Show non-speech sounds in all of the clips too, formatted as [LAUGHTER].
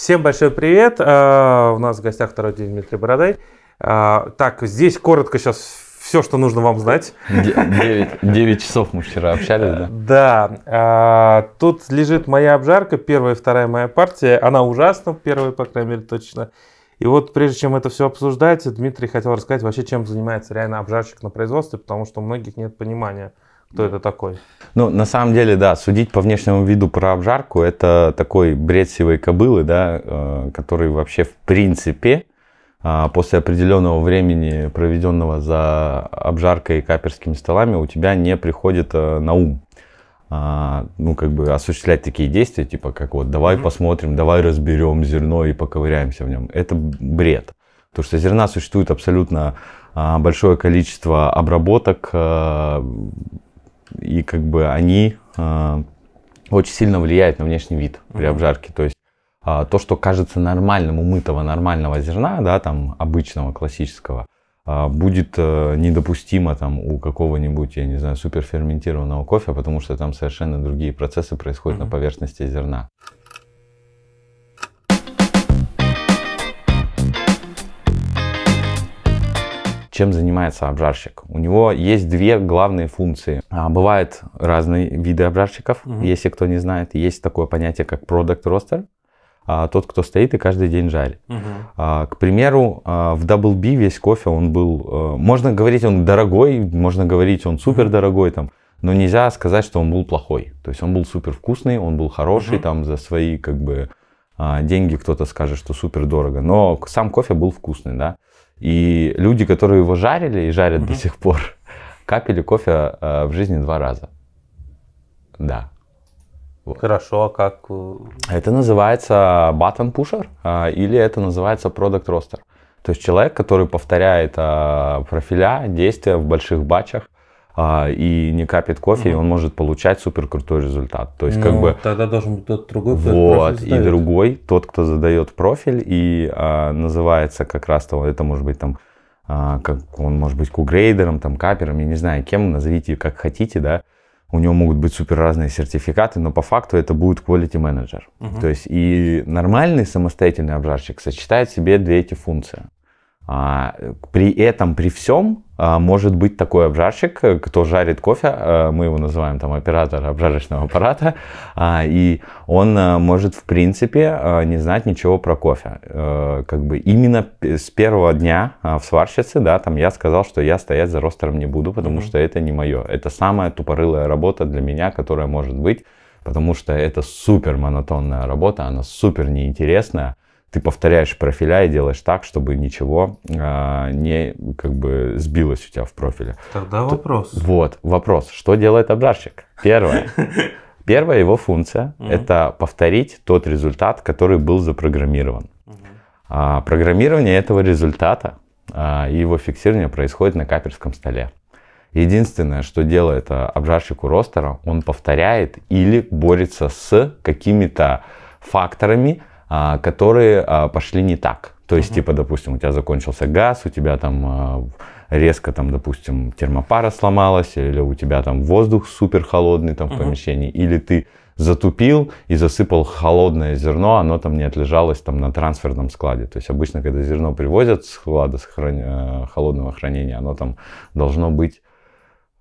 Всем большой привет. А, у нас в гостях второй день Дмитрий Бородай. А, так, здесь коротко сейчас все, что нужно вам знать. 9, 9 часов мы вчера общались, да? Э, да. А, тут лежит моя обжарка, первая и вторая моя партия. Она ужасна, первая, по крайней мере, точно. И вот прежде чем это все обсуждать, Дмитрий хотел рассказать вообще, чем занимается реально обжарщик на производстве, потому что у многих нет понимания кто это такой? Ну, на самом деле, да, судить по внешнему виду про обжарку, это такой бред сивой кобылы, да, э, который вообще в принципе а, после определенного времени, проведенного за обжаркой и каперскими столами, у тебя не приходит э, на ум. А, ну, как бы осуществлять такие действия, типа как вот давай mm-hmm. посмотрим, давай разберем зерно и поковыряемся в нем. Это бред. Потому что зерна существует абсолютно а, большое количество обработок, э, и как бы они э, очень сильно влияют на внешний вид при обжарке. То есть э, то, что кажется нормальным, умытого нормального зерна, да, там обычного, классического, э, будет э, недопустимо там у какого-нибудь, я не знаю, суперферментированного кофе, потому что там совершенно другие процессы происходят mm-hmm. на поверхности зерна. чем занимается обжарщик. У него есть две главные функции. А, бывают разные виды обжарщиков, угу. если кто не знает. Есть такое понятие, как продукт ростер а, тот, кто стоит и каждый день жарит. Угу. А, к примеру, а, в Double B весь кофе, он был, э, можно говорить, он дорогой, можно говорить, он супер дорогой там, но нельзя сказать, что он был плохой. То есть он был супер вкусный, он был хороший угу. там за свои как бы а, деньги кто-то скажет, что супер дорого, но сам кофе был вкусный, да. И люди, которые его жарили и жарят mm-hmm. до сих пор, [LAUGHS] капели кофе э, в жизни два раза. Да. Вот. Хорошо, а как? Э, это называется button pusher э, или это называется product roster. То есть человек, который повторяет э, профиля, действия в больших батчах, а, и не капит кофе, угу. и он может получать супер крутой результат. То есть ну, как бы тогда должен быть тот другой, кто вот и другой тот, кто задает профиль и а, называется как раз то это может быть там а, как он может быть кугрейдером, там капером, я не знаю кем назовите как хотите, да. У него могут быть супер разные сертификаты, но по факту это будет quality менеджер. Угу. То есть и нормальный самостоятельный обжарщик сочетает в себе две эти функции. А, при этом, при всем, а, может быть такой обжарщик, э, кто жарит кофе, э, мы его называем там оператор обжарочного аппарата, а, и он э, может в принципе не знать ничего про кофе. Как бы именно с первого дня в сварщице, да, там я сказал, что я стоять за ростером не буду, потому mm-hmm. что это не мое. Это самая тупорылая работа для меня, которая может быть, потому что это супер монотонная работа, она супер неинтересная ты повторяешь профиля и делаешь так, чтобы ничего а, не как бы сбилось у тебя в профиле. Тогда вопрос. Т- вот, вопрос. Что делает обжарщик? Первое. [LAUGHS] Первая его функция – это повторить тот результат, который был запрограммирован. А, программирование этого результата а, и его фиксирование происходит на каперском столе. Единственное, что делает а, обжарщик у ростера, он повторяет или борется с какими-то факторами, а, которые а, пошли не так. То есть, uh-huh. типа, допустим, у тебя закончился газ, у тебя там а, резко, там, допустим, термопара сломалась, или у тебя там воздух супер холодный там uh-huh. в помещении, или ты затупил и засыпал холодное зерно, оно там не отлежалось там на трансферном складе. То есть обычно, когда зерно привозят с склада с хран... Э, холодного хранения, оно там должно быть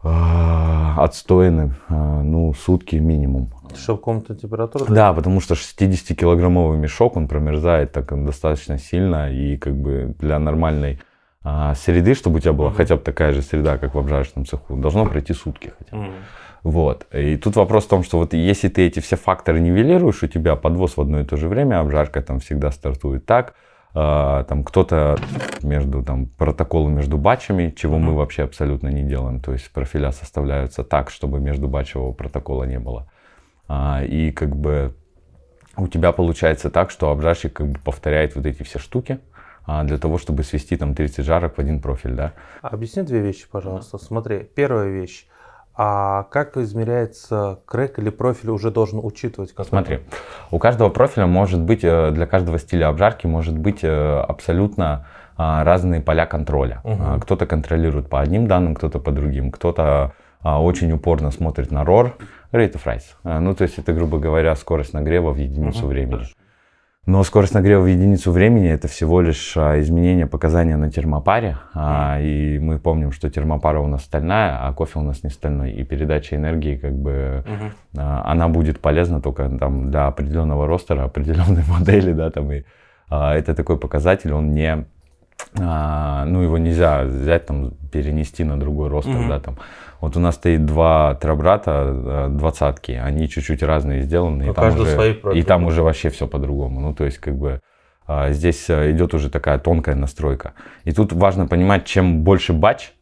а, отстояны, а, ну, сутки минимум. Чтобы комнатную температуру? Да, потому что 60-килограммовый мешок, он промерзает так достаточно сильно, и как бы для нормальной а, среды, чтобы у тебя была mm-hmm. хотя бы такая же среда, как в обжарочном цеху, должно пройти сутки хотя бы. Mm-hmm. Вот. И тут вопрос в том, что вот если ты эти все факторы нивелируешь, у тебя подвоз в одно и то же время, обжарка там всегда стартует так, а, там кто-то между там протоколы между батчами, чего мы вообще абсолютно не делаем. То есть профиля составляются так, чтобы между батчевого протокола не было. А, и как бы у тебя получается так, что обжарщик как бы повторяет вот эти все штуки а, для того, чтобы свести там 30 жарок в один профиль, да? Объясни две вещи, пожалуйста. Смотри, первая вещь. А как измеряется крэк или профиль уже должен учитывать? Как Смотри, у каждого профиля может быть, э, для каждого стиля обжарки может быть э, абсолютно а, разные поля контроля. Угу. Кто-то контролирует по одним данным, кто-то по другим, кто-то а, очень упорно смотрит на ROR, rate of rise. Э, ну, то есть это, грубо говоря, скорость нагрева в единицу угу. времени. Хорошо. Но скорость нагрева в единицу времени это всего лишь а, изменение показания на термопаре. А, и мы помним, что термопара у нас стальная, а кофе у нас не стальной. И передача энергии, как бы, угу. а, она будет полезна только там, для определенного ростера, [LAUGHS] определенной модели, да, там и а, это такой показатель, он не а, ну его нельзя взять там перенести на другой ростер, mm да там вот у нас стоит два трабрата, э, двадцатки, они чуть-чуть разные сделаны. и там, уже, и там уже вообще все по-другому. Ну, то есть, как бы, а, здесь э, идет уже такая тонкая настройка. И тут важно понимать, чем больше бач,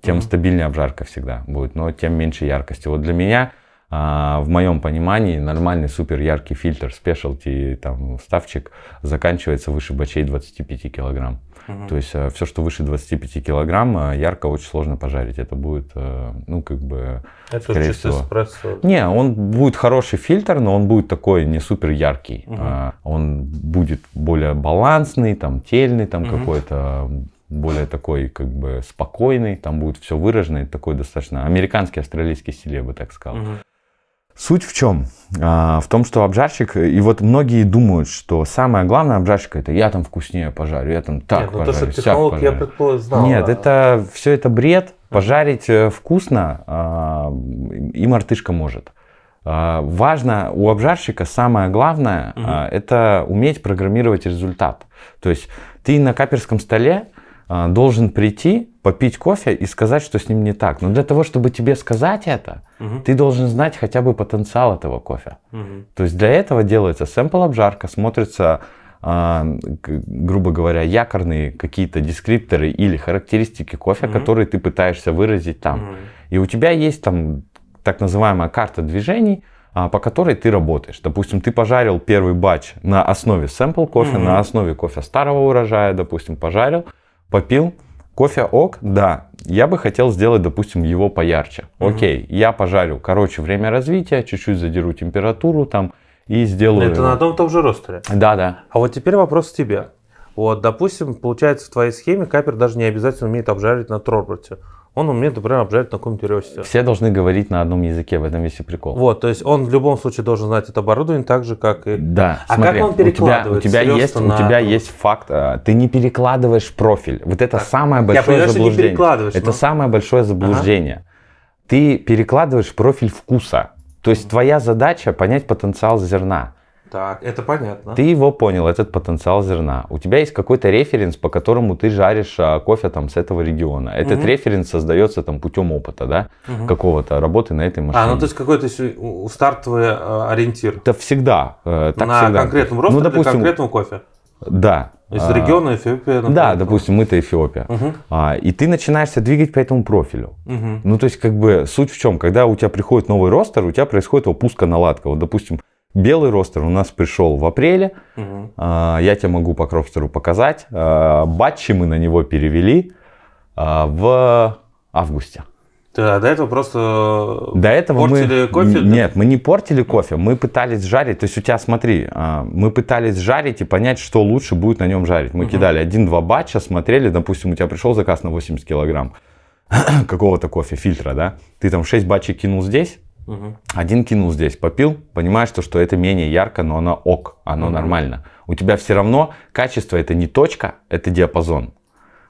тем mm-hmm. стабильнее обжарка всегда будет, но тем меньше яркости. Вот для меня, а, в моем понимании, нормальный супер яркий фильтр, спешалти, там, вставчик, заканчивается выше бачей 25 килограмм. То есть э, все, что выше 25 килограмм, э, ярко очень сложно пожарить. Это будет, э, ну, как бы... Это скорее чисто всего... эспрессо. Не, он будет хороший фильтр, но он будет такой не супер яркий. Угу. Он будет более балансный, там, тельный там угу. какой-то более такой как бы спокойный, там будет все выражено, такой достаточно американский, австралийский стиль, я бы так сказал. Угу. Суть в чем? А, в том, что обжарщик, э, и вот многие думают, что самое главное обжарщик это я там вкуснее пожарю, я там так Нет, ну, пожарю, то, что технолог, пожарю. я предположил, знал. Нет, да. это все это бред. Пожарить э, вкусно а, и мартышка может. А, важно у обжарщика самое главное угу. это уметь программировать результат. То есть ты на каперском столе а, должен прийти, попить кофе и сказать, что с ним не так. Но для того, чтобы тебе сказать это, угу. ты должен знать хотя бы потенциал этого кофе. Угу. То есть для этого делается сэмпл-обжарка, смотрится, а, грубо говоря, якорные какие-то дескрипторы или характеристики кофе, угу. которые ты пытаешься выразить там. Угу. И у тебя есть там так называемая карта движений, а, по которой ты работаешь. Допустим, ты пожарил первый батч на основе сэмпл кофе, угу. на основе кофе старого урожая, допустим, пожарил, попил, кофе ок, да, я бы хотел сделать, допустим, его поярче. Угу. Окей, я пожарю, короче, время развития, чуть-чуть задеру температуру там и сделаю. Это его. на одном и том же ростере? Да, да. А вот теперь вопрос к тебе. Вот, допустим, получается, в твоей схеме капер даже не обязательно умеет обжарить на троброте он умеет, например, обжарить на каком-нибудь ресте. Все должны говорить на одном языке, в этом весь и прикол. Вот, то есть он в любом случае должен знать это оборудование так же, как и... Да, а смотри, как он перекладывает у тебя, у тебя есть, на... у тебя есть факт, а, ты не перекладываешь профиль. Вот это так. самое большое Я понимаю, заблуждение. не это но... самое большое заблуждение. Ага. Ты перекладываешь профиль вкуса. То есть твоя задача понять потенциал зерна. Так, это понятно. Ты его понял, этот потенциал зерна. У тебя есть какой-то референс, по которому ты жаришь а, кофе там с этого региона. Этот угу. референс создается там путем опыта, да, угу. какого-то работы на этой машине. А, ну то есть какой-то стартовый э, ориентир. Это всегда. Э, так на всегда. конкретном росте ну, допустим, конкретного кофе. Да. Из а, региона Эфиопия. Например, да, допустим, мы-то Эфиопия. Угу. А, и ты начинаешься двигать по этому профилю. Угу. Ну, то есть, как бы суть в чем? Когда у тебя приходит новый ростер, у тебя происходит опуска наладка. Вот, допустим, Белый ростер у нас пришел в апреле. Угу. Я тебе могу по кропстеру показать. А, батчи мы на него перевели а, в августе. Да, до этого просто до этого портили мы... кофе? Нет, мы не портили кофе, мы пытались жарить. То есть у тебя, смотри, мы пытались жарить и понять, что лучше будет на нем жарить. Мы угу. кидали один-два батча, смотрели, допустим, у тебя пришел заказ на 80 килограмм [CLEARS THROAT] какого-то кофе, фильтра, да? Ты там 6 батчей кинул здесь, Угу. Один кинул здесь, попил, понимаешь, то, что это менее ярко, но оно ок, оно угу. нормально. У тебя все равно качество это не точка, это диапазон.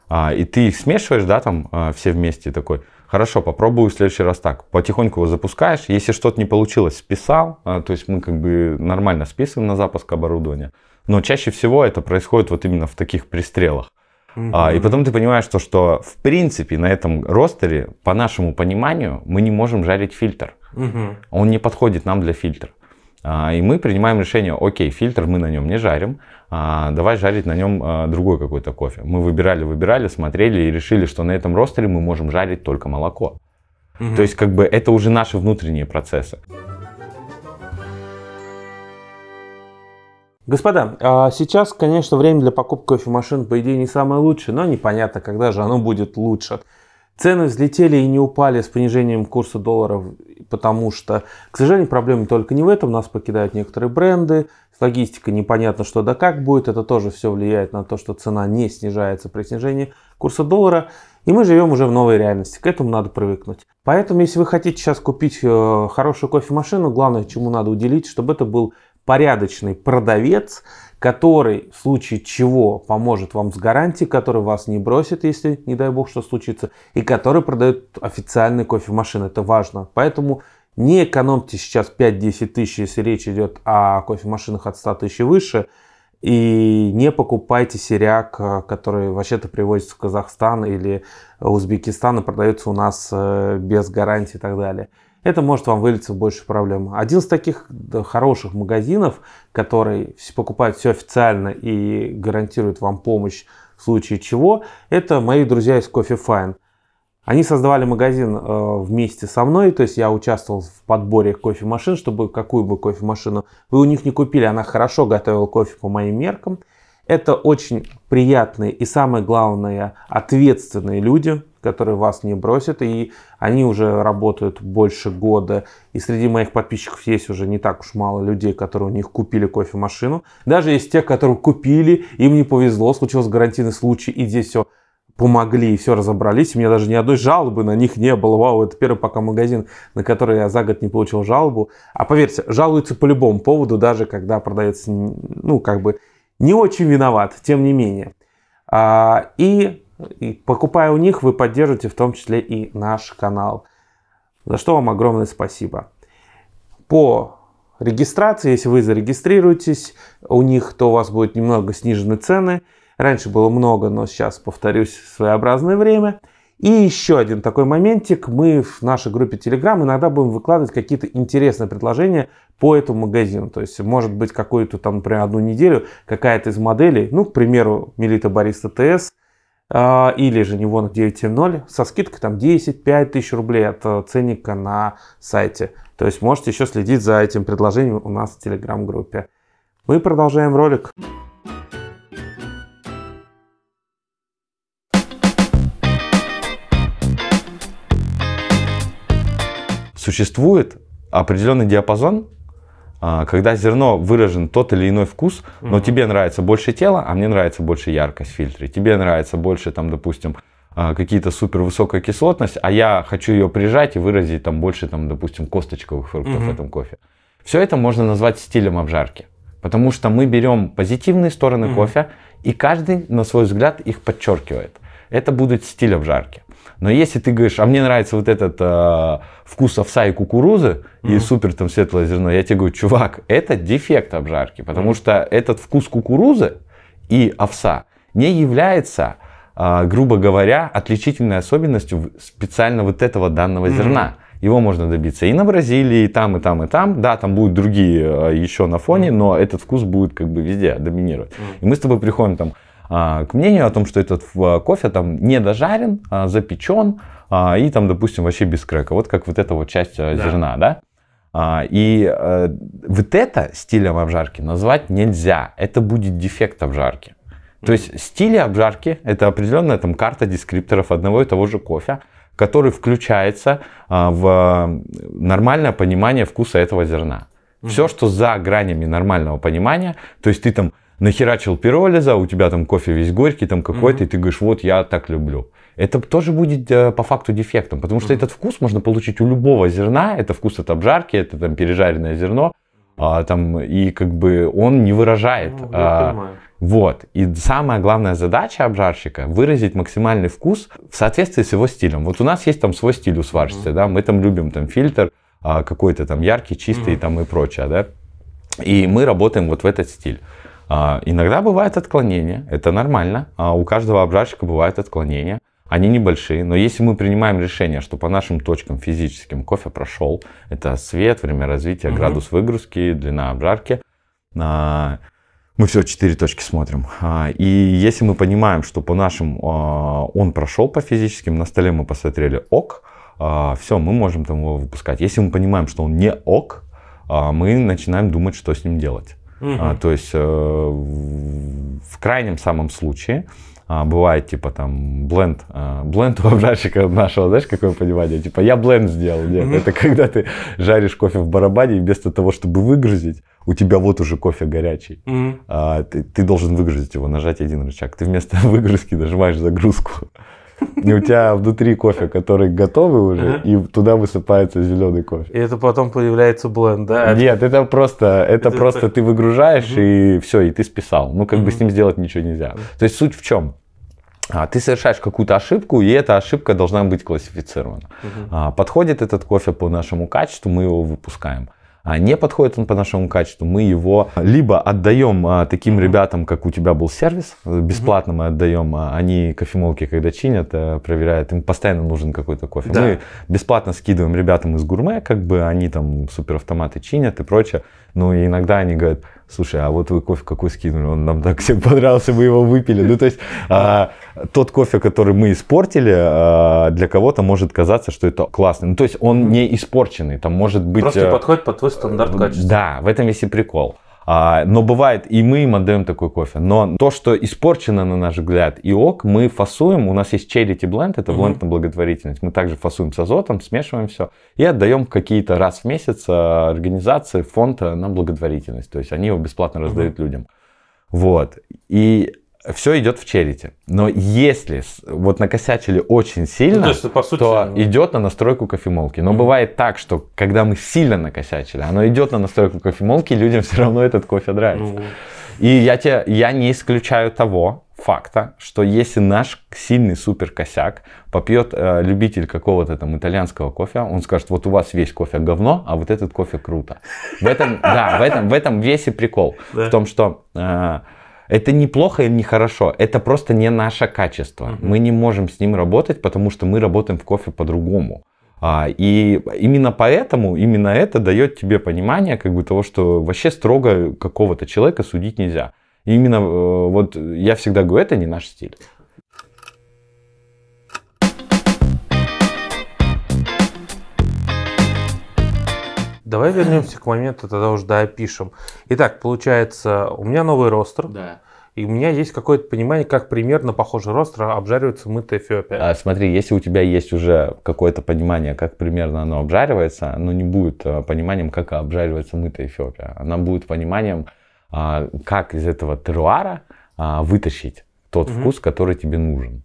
А, и ты их смешиваешь, да, там а, все вместе такой. Хорошо, попробую в следующий раз так. Потихоньку его запускаешь. Если что-то не получилось, списал. А, то есть мы как бы нормально списываем на запуск оборудования. Но чаще всего это происходит вот именно в таких пристрелах. uh А, и потом ты понимаешь то, что в принципе на этом ростере, по нашему пониманию, мы не можем жарить фильтр. Угу. Он не подходит нам для фильтра. А, и мы принимаем решение, окей, фильтр мы на нем не жарим, а давай жарить на нем а, другой какой-то кофе. Мы выбирали, выбирали, смотрели и решили, что на этом ростере мы можем жарить только молоко. Угу. То есть как бы это уже наши внутренние процессы. Господа, а, сейчас, конечно, время для покупки кофемашин, по идее, не самое лучшее, но непонятно, когда же оно будет лучше. Цены взлетели и не упали с понижением курса долларов потому что, к сожалению, проблема только не в этом. Нас покидают некоторые бренды, с логистикой непонятно, что да как будет. Это тоже все влияет на то, что цена не снижается при снижении курса доллара. И мы живем уже в новой реальности. К этому надо привыкнуть. Поэтому, если вы хотите сейчас купить э, хорошую кофемашину, главное, чему надо уделить, чтобы это был порядочный продавец, который в случае чего поможет вам с гарантией, который вас не бросит, если, не дай бог, что случится, и который продает официальные кофемашины. Это важно. Поэтому не экономьте сейчас 5-10 тысяч, если речь идет о кофемашинах от 100 тысяч и выше, и не покупайте серяк, э, который вообще-то привозится в Казахстан или Узбекистан и продается у нас э, без гарантии и так далее это может вам вылиться в большую проблему. Один из таких хороших магазинов, который покупает все официально и гарантирует вам помощь в случае чего, это мои друзья из Coffee Fine. Они создавали магазин э, вместе со мной, то есть я участвовал в подборе кофемашин, чтобы какую бы кофемашину вы у них не купили, она хорошо готовила кофе по моим меркам. Это очень приятные и самое главное ответственные люди, которые вас не бросят, и они уже работают больше года, и среди моих подписчиков есть уже не так уж мало людей, которые у них купили кофемашину. Даже есть те, которые купили, им не повезло, случился гарантийный случай, и здесь все помогли и все разобрались. У меня даже ни одной жалобы на них не было. Вау, это первый пока магазин, на который я за год не получил жалобу. А поверьте, жалуются по любому поводу, даже когда продается ну, как бы не очень виноват, тем не менее. А, и и покупая у них, вы поддержите в том числе и наш канал. За что вам огромное спасибо. По регистрации, если вы зарегистрируетесь у них, то у вас будет немного снижены цены. Раньше было много, но сейчас, повторюсь, своеобразное время. И еще один такой моментик. Мы в нашей группе Telegram иногда будем выкладывать какие-то интересные предложения по этому магазину. То есть, может быть, какую-то там, например, одну неделю какая-то из моделей, ну, к примеру, Мелита Бариста ТС, а, или же Невонг 9.0 со скидкой там 10-5 тысяч рублей от э, ценника на сайте. То есть можете еще следить за этим предложением у нас в телеграм-группе. Мы продолжаем ролик. Существует определенный диапазон а, когда зерно выражен тот или иной вкус, но mm-hmm. тебе нравится больше тело, а мне нравится больше яркость в фильтре, тебе нравится больше, там, допустим, а, какие-то супер высокая кислотность, а я хочу ее прижать и выразить там больше, там, допустим, косточковых фруктов mm-hmm. в этом кофе. Все это можно назвать стилем обжарки, потому что мы берем позитивные стороны mm-hmm. кофе, и каждый, на свой взгляд, их подчеркивает. Это будет стиль обжарки. Но если ты говоришь, а мне нравится вот этот э, вкус овса и кукурузы mm-hmm. и супер там светлое зерно, я тебе говорю, чувак, это дефект обжарки, потому mm-hmm. что этот вкус кукурузы и овса не является, э, грубо говоря, отличительной особенностью специально вот этого данного mm-hmm. зерна его можно добиться и на Бразилии, и там, и там, и там. Да, там будут другие э, еще на фоне, но этот вкус будет как бы везде доминировать. И мы с тобой приходим там а, к мнению о том, что этот э, кофе там не дожарен, а, запечен а, и там, допустим, вообще без крека. Вот как вот эта вот часть э, да. зерна, да? И э, вот это стилем обжарки назвать нельзя. Это будет дефект обжарки. То есть стили обжарки это определенная там карта дескрипторов одного и того же кофе, который включается в нормальное понимание вкуса этого зерна. Все, что за гранями нормального понимания, то есть ты там нахерачил пиролиза, у тебя там кофе весь горький там какой-то, mm-hmm. и ты говоришь, вот я так люблю. Это тоже будет э, по факту дефектом, потому что mm-hmm. этот вкус можно получить у любого зерна, это вкус от обжарки, это там пережаренное зерно, а, там, и как бы он не выражает. Ну, а, понимаю. Вот. И самая главная задача обжарщика выразить максимальный вкус в соответствии с его стилем. Вот у нас есть там свой стиль у сварщицы, mm-hmm. да, мы там любим там фильтр а, какой-то там яркий, чистый mm-hmm. там и прочее, да. И мы работаем вот в этот стиль. А, иногда бывают отклонения, это нормально. А у каждого обжарщика бывают отклонения. Они небольшие, но если мы принимаем решение, что по нашим точкам физическим кофе прошел, это свет, время развития, угу. градус выгрузки, длина обжарки, а, мы все четыре точки смотрим. И если мы понимаем, что по нашим он прошел по физическим, на столе мы посмотрели ок, все, мы можем там его выпускать. Если мы понимаем, что он не ок, мы начинаем думать, что с ним делать. Угу. А, то есть э, в крайнем самом случае а, бывает типа там бленд, а, бленд у обжарщика нашего, знаешь, какое понимание, типа я бленд сделал, нет, mm-hmm. это когда ты жаришь кофе в барабане и вместо того, чтобы выгрузить, у тебя вот уже кофе горячий, mm-hmm. а, ты, ты должен выгрузить его, нажать один рычаг, ты вместо [LAUGHS] выгрузки нажимаешь загрузку, и у тебя внутри кофе, который готовый уже, и туда высыпается зеленый кофе. И это потом появляется бленд, да? Нет, это просто, это, просто ты выгружаешь mm-hmm. и все, и ты списал. Ну, как mm-hmm. бы с ним сделать ничего нельзя. Mm-hmm. То есть суть в чем? А, ты совершаешь какую-то ошибку, и эта ошибка должна быть классифицирована. Угу. А, подходит этот кофе по нашему качеству, мы его выпускаем. А не подходит он по нашему качеству, мы его либо отдаем а, таким ребятам, как у тебя был сервис, э, бесплатно мы отдаем, а они кофемолки, когда чинят, э, проверяют, им постоянно нужен какой-то кофе. Да. Мы бесплатно скидываем ребятам из гурме, как бы они там суперавтоматы чинят и прочее. Ну и иногда они говорят, слушай, а вот вы кофе какой скинули, он нам так всем понравился, мы его выпили. Ну, то есть а, тот кофе, который мы испортили, а, для кого-то может казаться, что это классный. Ну, то есть он не испорченный, там может быть... Просто э, подходит под твой стандарт качества. Да, в этом весь и прикол. А, но бывает, и мы им отдаем такой кофе. Но то, что испорчено, на наш взгляд, и ок, мы фасуем. У нас есть charity blend, это бленд mm-hmm. на благотворительность. Мы также фасуем с азотом, смешиваем все и отдаем какие-то раз в месяц а, организации, фонда э, на благотворительность. То есть они его бесплатно mm-hmm. раздают людям. Вот. И все идет в черете. Но если вот накосячили очень сильно, ну, то, есть, по сути, то ну. идет на настройку кофемолки. Но mm-hmm. бывает так, что когда мы сильно накосячили, оно идет на настройку кофемолки, и людям [LAUGHS] все равно этот кофе нравится. Mm-hmm. И я, тебе, я не исключаю того факта, что если наш сильный супер косяк попьет э, любитель какого-то там итальянского кофе, он скажет, вот у вас весь кофе говно, а вот этот кофе круто. В этом, да, в этом, в этом весь и прикол. В том, что э, это не плохо или не хорошо, это просто не наше качество. Мы не можем с ним работать, потому что мы работаем в кофе по-другому. А, и именно поэтому, именно это дает тебе понимание как бы того, что вообще строго какого-то человека судить нельзя. И именно э, вот я всегда говорю, это не наш стиль. Давай вернемся к моменту, тогда уже да, опишем. Итак, получается, у меня новый ростер. Да. И у меня есть какое-то понимание, как примерно похожий ростер обжаривается мытая Эфиопия. А, смотри, если у тебя есть уже какое-то понимание, как примерно оно обжаривается, оно не будет а, пониманием, как обжаривается мытая Эфиопия. Она будет пониманием, а, как из этого теруара а, вытащить тот угу. вкус, который тебе нужен.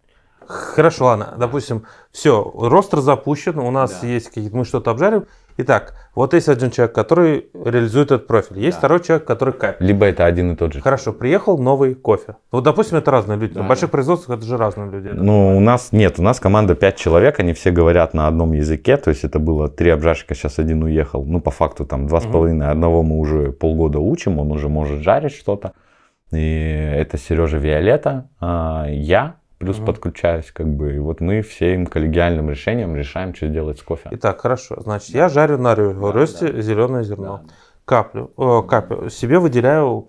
Хорошо, ладно. Допустим, все, ростер запущен, у нас да. есть какие-то, мы что-то обжариваем, Итак, вот есть один человек, который реализует этот профиль, есть да. второй человек, который капит. Либо это один и тот же. Хорошо, приехал новый кофе. Ну, вот, допустим, это разные люди. Да. в больших производствах это же разные люди. Ну, у нас нет, у нас команда 5 человек, они все говорят на одном языке, то есть это было три обжарщика, сейчас один уехал. Ну, по факту там два с половиной, одного мы уже полгода учим, он уже может жарить что-то. И это Сережа Виолетта, а, я, плюс угу. подключаюсь, как бы. И вот мы всем коллегиальным решением решаем, что делать с кофе. Итак, хорошо. Значит, я жарю на росте да, да. зеленое зерно. Да. Каплю, э, каплю. Себе выделяю,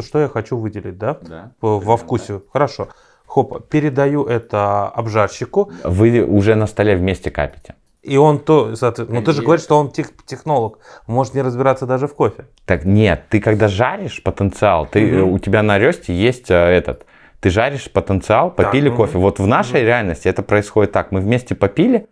что я хочу выделить, да? Да. Во вкусе. Да. Хорошо. Хоп, передаю это обжарщику. Вы уже на столе вместе капите. И он то, ну ты же говоришь, что он тех, технолог, может не разбираться даже в кофе. Так нет, ты когда жаришь потенциал, ты угу. у тебя на росте есть э, этот ты жаришь потенциал, попили так, кофе. Угу. Вот в нашей угу. реальности это происходит так. Мы вместе попили,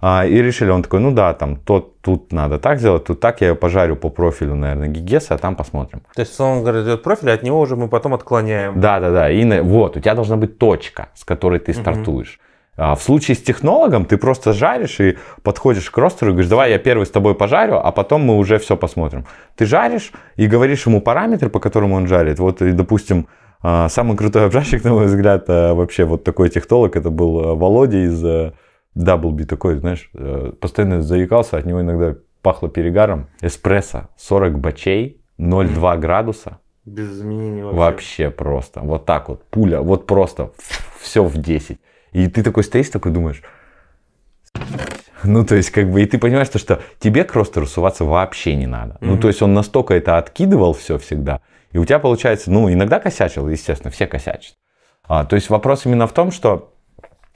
а, и решили, он такой, ну да, там, то тут надо так сделать, тут так, я ее пожарю по профилю, наверное, Гигеса, а там посмотрим. То есть, он говорит, идет профиль, а от него уже мы потом отклоняем. Да, да, да. И на... вот, у тебя должна быть точка, с которой ты стартуешь. А в случае с технологом ты просто жаришь и подходишь к ростеру и говоришь, давай я первый с тобой пожарю, а потом мы уже все посмотрим. Ты жаришь и говоришь ему параметры, по которым он жарит. Вот, и, допустим, а, самый крутой обжарщик, [LAUGHS] на мой взгляд, э, вообще вот такой технолог, это был э, Володя из B э, такой, знаешь, постоянно заикался, от него иногда пахло перегаром. Эспрессо 40 бачей, 0,2 градуса. Без изменений вообще. Вообще просто. Вот так вот, пуля, вот просто все в 10. И ты такой стоишь, такой думаешь, ну, то есть, как бы, и ты понимаешь, то, что тебе к ростеру суваться вообще не надо. Mm-hmm. Ну, то есть, он настолько это откидывал все всегда, и у тебя получается, ну, иногда косячил, естественно, все косячат. А, то есть вопрос именно в том, что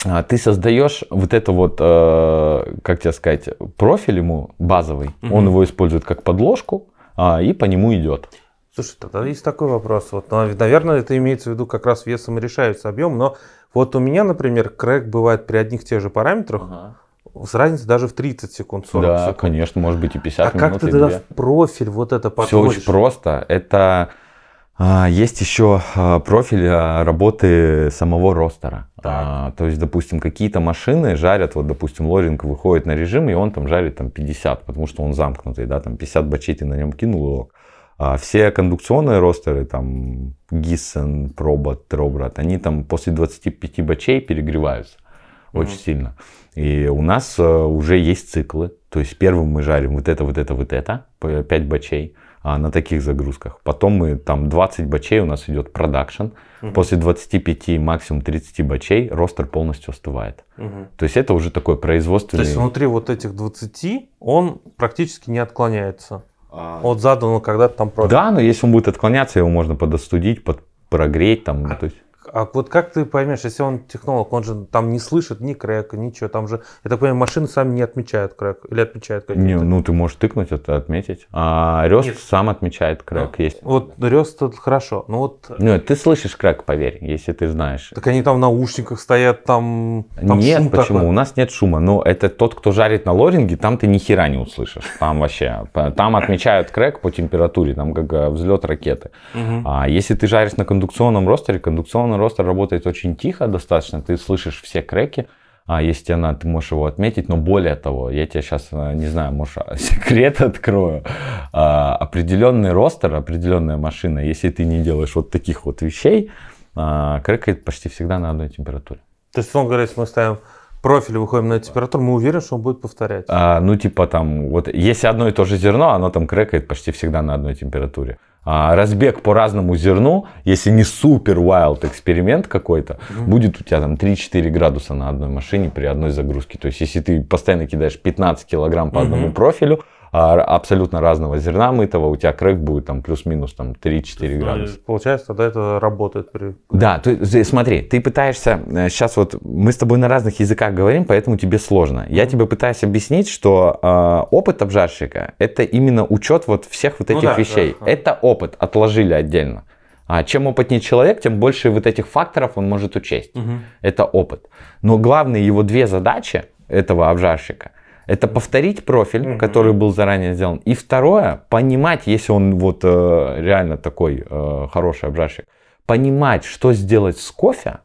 а, ты создаешь вот это вот, э, как тебе сказать, профиль ему базовый, угу. он его использует как подложку, а, и по нему идет. Слушай, тогда есть такой вопрос. Вот, ну, наверное, это имеется в виду как раз весом решается объем, но вот у меня, например, крэк бывает при одних тех же параметрах, ага. с разницей даже в 30 секунд, 40 да, секунд. конечно, может быть и 50 А минут, как ты тогда в профиль вот это подходишь? Все очень просто. Это а, есть еще а, профиль а, работы самого ростера. Так. То есть, допустим, какие-то машины жарят, вот, допустим, лоринг выходит на режим, и он там жарит там 50, потому что он замкнутый, да, там 50 бачей ты на нем кинул, а все кондукционные ростеры, там, Гиссен, Пробот, Тробрат, они там после 25 бачей перегреваются mm-hmm. очень сильно. И у нас уже есть циклы. То есть первым мы жарим вот это, вот это, вот это, 5 бачей. А, на таких загрузках. Потом мы там 20 бачей у нас идет продакшн. Угу. После 25, максимум 30 бачей ростер полностью остывает. Угу. То есть это уже такой производственный... То есть внутри вот этих 20 он практически не отклоняется. А... От заданного когда-то там профиля. Да, но если он будет отклоняться, его можно подостудить, под прогреть там. А, то есть... А вот как ты поймешь, если он технолог, он же там не слышит ни крэка, ничего, там же, я так понимаю, машины сами не отмечают крэк или отмечают какие-то? Не, ну ты можешь тыкнуть это, отметить, а Рёст Нет. сам отмечает крэк. А, есть. Вот Рёст тут хорошо, ну вот... Ну, ты слышишь крэк, поверь, если ты знаешь. Так они там в наушниках стоят, там, там Нет, шум почему? Такой. У нас нет шума, но это тот, кто жарит на лоринге, там ты ни хера не услышишь, там вообще, там отмечают крэк по температуре, там как э, взлет ракеты. Угу. А если ты жаришь на кондукционном ростере, кондукционный ростер работает очень тихо достаточно, ты слышишь все креки, а если она, ты можешь его отметить, но более того, я тебе сейчас, э, не знаю, может, а, [LAUGHS] секрет открою, а, определенный ростер, определенная машина, если ты не делаешь вот таких вот вещей, а, крекает почти всегда на одной температуре. То есть, он говорит, мы ставим профиль выходим на температуру, мы уверены, что он будет повторять. А, ну, типа там, вот если одно и то же зерно, оно там крекает почти всегда на одной температуре. А, разбег по разному зерну, если не супер wild эксперимент какой-то, mm-hmm. будет у тебя там 3-4 градуса на одной машине при одной загрузке. То есть, если ты постоянно кидаешь 15 килограмм по одному mm-hmm. профилю, а, абсолютно разного зерна мытого, у тебя крек будет там плюс-минус там 3-4 градуса. Э, получается, тогда это работает. При... Да, ты, э, смотри, ты пытаешься, сейчас э, вот мы с тобой на разных языках говорим, поэтому тебе сложно. Я тебе пытаюсь объяснить, что э, опыт обжарщика это именно учет вот всех вот ну этих ну, да, вещей. да. Это опыт, отложили отдельно. А чем опытнее человек, тем больше вот этих факторов он может учесть. Угу. Это опыт. Но главные его две задачи этого обжарщика – это повторить профиль, угу. который был заранее сделан. И второе, понимать, если он вот э, реально такой э, хороший обжарщик, понимать, что сделать с кофе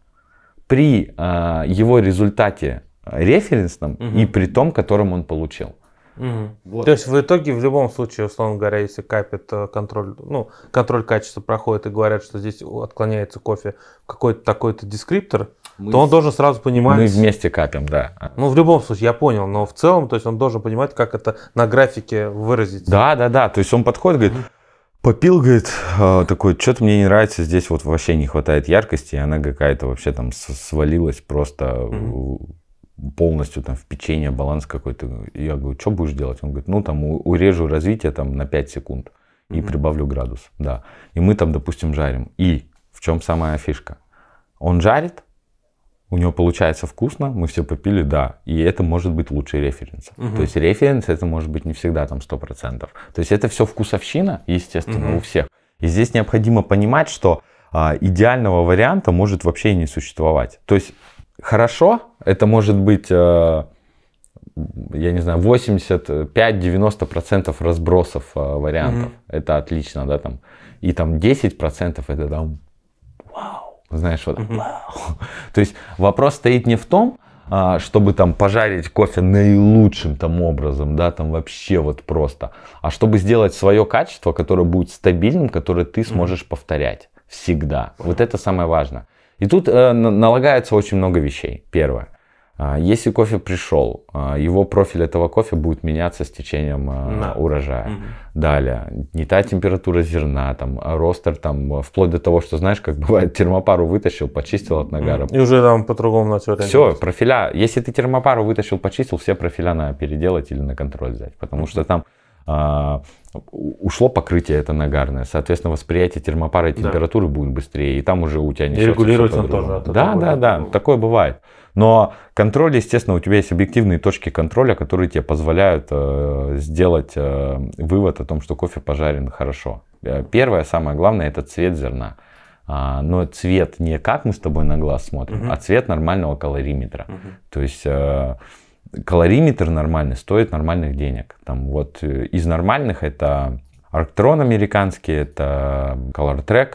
при э, его результате референсном угу. и при том, которым он получил. Угу. Вот. То есть в итоге в любом случае, условно говоря, если капит э, контроль, ну, контроль качества проходит и говорят, что здесь отклоняется кофе какой-то такой-то дескриптор, мы, то он должен сразу понимать... Мы вместе капим, да. Ну, в любом случае, я понял, но в целом, то есть он должен понимать, как это на графике выразить. Да, да, да, то есть он подходит, говорит, попил, говорит, а, такой, что-то мне не нравится, здесь вот вообще не хватает яркости, и она какая-то вообще там свалилась просто mm полностью там в печенье, баланс какой-то. Я говорю, что будешь делать? Он говорит, ну там урежу развитие там на 5 секунд и mm-hmm. прибавлю градус, да. И мы там, допустим, жарим. И в чем самая фишка? Он жарит, у него получается вкусно, мы все попили, да. И это может быть лучший референс. Угу. То есть референс это может быть не всегда там 100%. То есть это все вкусовщина, естественно, угу. у всех. И здесь необходимо понимать, что а, идеального варианта может вообще не существовать. То есть хорошо, это может быть, э, я не знаю, 85-90% разбросов э, вариантов. Mm-hmm. Это отлично, да, там. И там 10% это там вау, знаешь, вот mm-hmm. вау. [LAUGHS] То есть вопрос стоит не в том, а, чтобы там пожарить кофе наилучшим там образом, да, там вообще вот просто, а чтобы сделать свое качество, которое будет стабильным, которое ты сможешь mm-hmm. повторять всегда. Вот это самое важное. И тут э, налагается очень много вещей. Первое. А, если кофе пришел, а, его профиль этого кофе будет меняться с течением э, да. урожая. Угу. Далее, не та температура зерна, там, а ростер, там, вплоть до того, что, знаешь, как [LAUGHS] бывает, термопару вытащил, почистил от нагара. И уже там по-другому начал Все, профиля, если ты термопару вытащил, почистил, все профиля надо переделать или на контроль взять, потому что там а, ушло покрытие это нагарное, соответственно, восприятие термопары и температуры да. будет быстрее, и там уже у тебя не регулируется регулировать тоже. Да, того, да, да, такое бывает. Но контроль, естественно, у тебя есть объективные точки контроля, которые тебе позволяют э, сделать э, вывод о том, что кофе пожарен хорошо. Э, первое, самое главное, это цвет зерна. А, но цвет не как мы с тобой на глаз смотрим, угу. а цвет нормального калориметра. Угу. То есть... Э, калориметр нормальный стоит нормальных денег. Там вот э, из нормальных это Арктрон американский, это Color Track,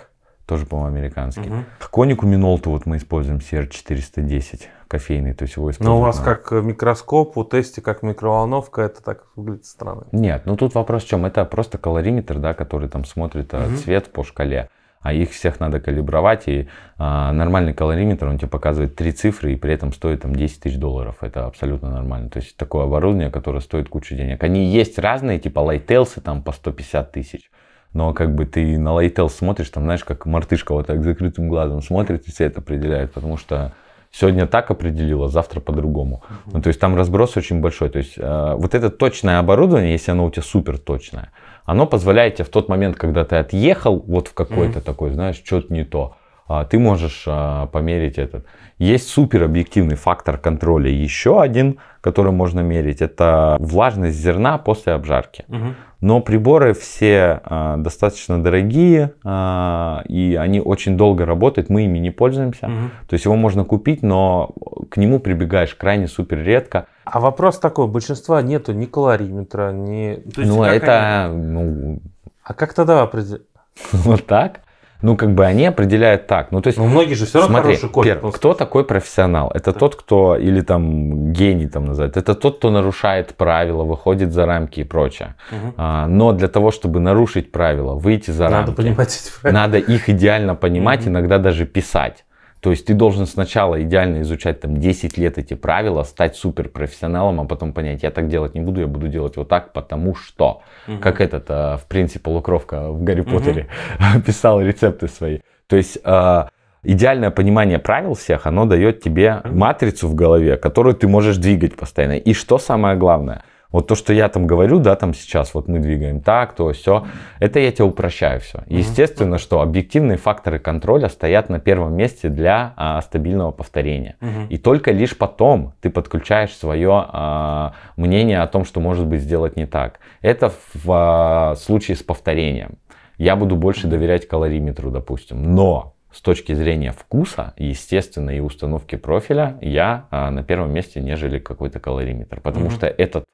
тоже, по-моему, американский. Угу. Конику Минолту вот мы используем CR410 кофейный, то есть его используем. Ну, Но у вас на... как микроскоп, у тесте как микроволновка, это так выглядит странно. Нет, ну тут вопрос в чем? Это просто калориметр, да, который там смотрит угу. цвет по шкале а их всех надо калибровать, и а, нормальный калориметр, он тебе показывает три цифры, и при этом стоит там 10 тысяч долларов, это абсолютно нормально, то есть такое оборудование, которое стоит кучу денег. Они есть разные, типа лайтелсы там по 150 тысяч, но как бы ты на лайтел смотришь, там знаешь, как мартышка вот так закрытым глазом смотрит и все это определяет, потому что сегодня так определила, завтра по-другому. Ну, то есть там разброс очень большой. То есть э, вот это точное оборудование, если оно у тебя супер точное, оно позволяет тебе в тот момент, когда ты отъехал вот в какой-то mm-hmm. такой, знаешь, что-то не то, а, ты можешь а, померить этот. Есть супер объективный фактор контроля еще один, который можно мерить, это влажность зерна после обжарки. Угу. Но приборы все э, достаточно дорогие, э, и они очень долго работают, мы ими не пользуемся. Угу. То есть его можно купить, но к нему прибегаешь крайне супер редко. А вопрос такой, большинства нету ни калориметра, ни... Ну, То есть ну это... Они... Ну... А как тогда определить? [LAUGHS] Вот так? ну, как бы они определяют так. Ну, то есть, Но многие же все равно смотри, хороший кофе. Пер, кто такой профессионал? Это так. тот, кто, или там гений там называют, это тот, кто нарушает правила, выходит за рамки и прочее. Угу. А, но для того, чтобы нарушить правила, выйти за надо рамки, понимать эти правила. надо их идеально понимать, иногда даже писать. То есть ты должен сначала идеально изучать там 10 лет эти правила, стать супер профессионалом, а потом понять, я так делать не буду, я буду делать вот так, потому что. Угу. Как этот, э, в принципе, Лукровка в Гарри Поттере [LAUGHS] писал рецепты свои. То есть... Э, идеальное понимание правил всех, оно дает тебе матрицу в голове, которую ты можешь двигать постоянно. И что самое главное, вот то, что я там говорю, да, там сейчас, вот мы двигаем так, то, все, это я тебе упрощаю все. Естественно, что объективные факторы контроля стоят на первом месте для а, стабильного повторения. И только лишь потом ты подключаешь свое а, мнение о том, что может быть сделать не так. Это в а, случае с повторением. Я буду больше доверять калориметру, допустим. Но с точки зрения вкуса, естественно, и установки профиля, я а, на первом месте, нежели какой-то калориметр. Потому mm-hmm. что этот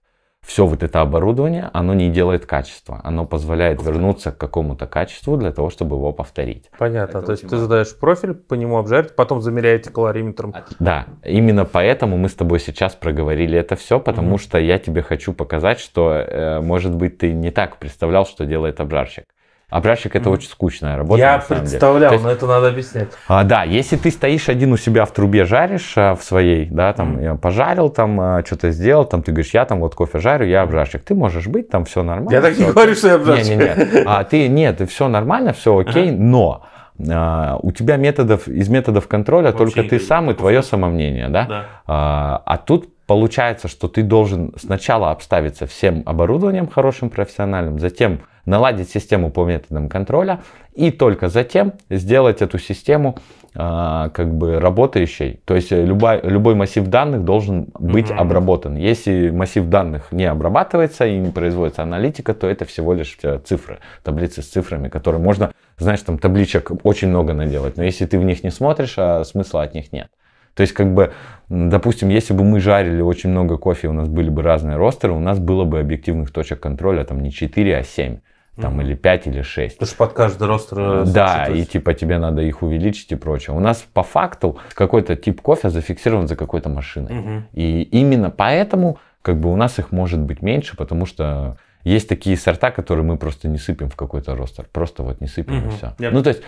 все вот это оборудование, оно не делает качество. Оно позволяет вернуться к какому-то качеству для того, чтобы его повторить. Понятно. Это то есть важно. ты задаешь профиль, по нему обжарить, потом замеряете калориметром. Да. Именно поэтому мы с тобой сейчас проговорили это все, потому угу. что я тебе хочу показать, что, э, может быть, ты не так представлял, что делает обжарщик. Обращик а это mm. очень скучная работа. Я представлял, есть, но это надо объяснять. А, да, если ты стоишь один у себя в трубе, жаришь а, в своей, да, там mm. пожарил, там а, что-то сделал, там ты говоришь, я там вот кофе жарю, я обжарщик. Ты можешь быть, там все нормально. Я все так не окей. говорю, что я обжарщик. Нет, нет, нет. А, ты, нет, все нормально, все окей, uh-huh. но а, у тебя методов из методов контроля Вообще только ты сам и твое самомнение, да? да. А, а тут Получается, что ты должен сначала обставиться всем оборудованием хорошим, профессиональным, затем наладить систему по методам контроля и только затем сделать эту систему а, как бы работающей. То есть э, любой, любой массив данных должен быть mm-hmm. обработан. Если массив данных не обрабатывается и не производится аналитика, то это всего лишь э, цифры, таблицы с цифрами, которые можно, знаешь, там табличек очень много наделать, но если ты в них не смотришь, а смысла от них нет. То есть, как бы, допустим, если бы мы жарили очень много кофе, у нас были бы разные ростеры, у нас было бы объективных точек контроля там не 4, а 7 там mm-hmm. или 5 или 6. Потому что под каждый ростер... Да, и типа тебе надо их увеличить и прочее. У нас по факту какой-то тип кофе зафиксирован за какой-то машиной. Mm-hmm. И именно поэтому как бы у нас их может быть меньше, потому что есть такие сорта, которые мы просто не сыпем в какой-то ростер. Просто вот не сыпем угу. и все. Ну, то есть,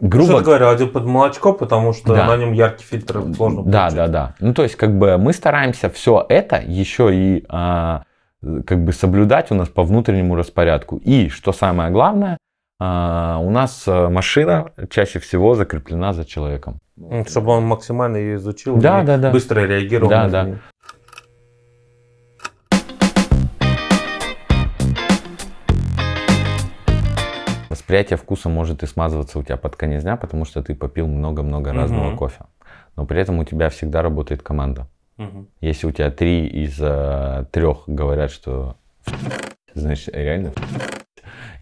грубо... говоря говорю, а один под молочко, потому что да. на нем яркий фильтр сложно Да, получить. да, да. Ну, то есть, как бы мы стараемся все это еще и а, как бы соблюдать у нас по внутреннему распорядку. И, что самое главное, а, у нас э, машина чаще всего закреплена за человеком. Чтобы он максимально ее изучил, да, да, да. быстро реагировал. Да, да. восприятие вкуса может и смазываться у тебя под конец дня, потому что ты попил много-много разного угу. кофе. Но при этом у тебя всегда работает команда. Угу. Если у тебя три из э, трех говорят, что значит реально,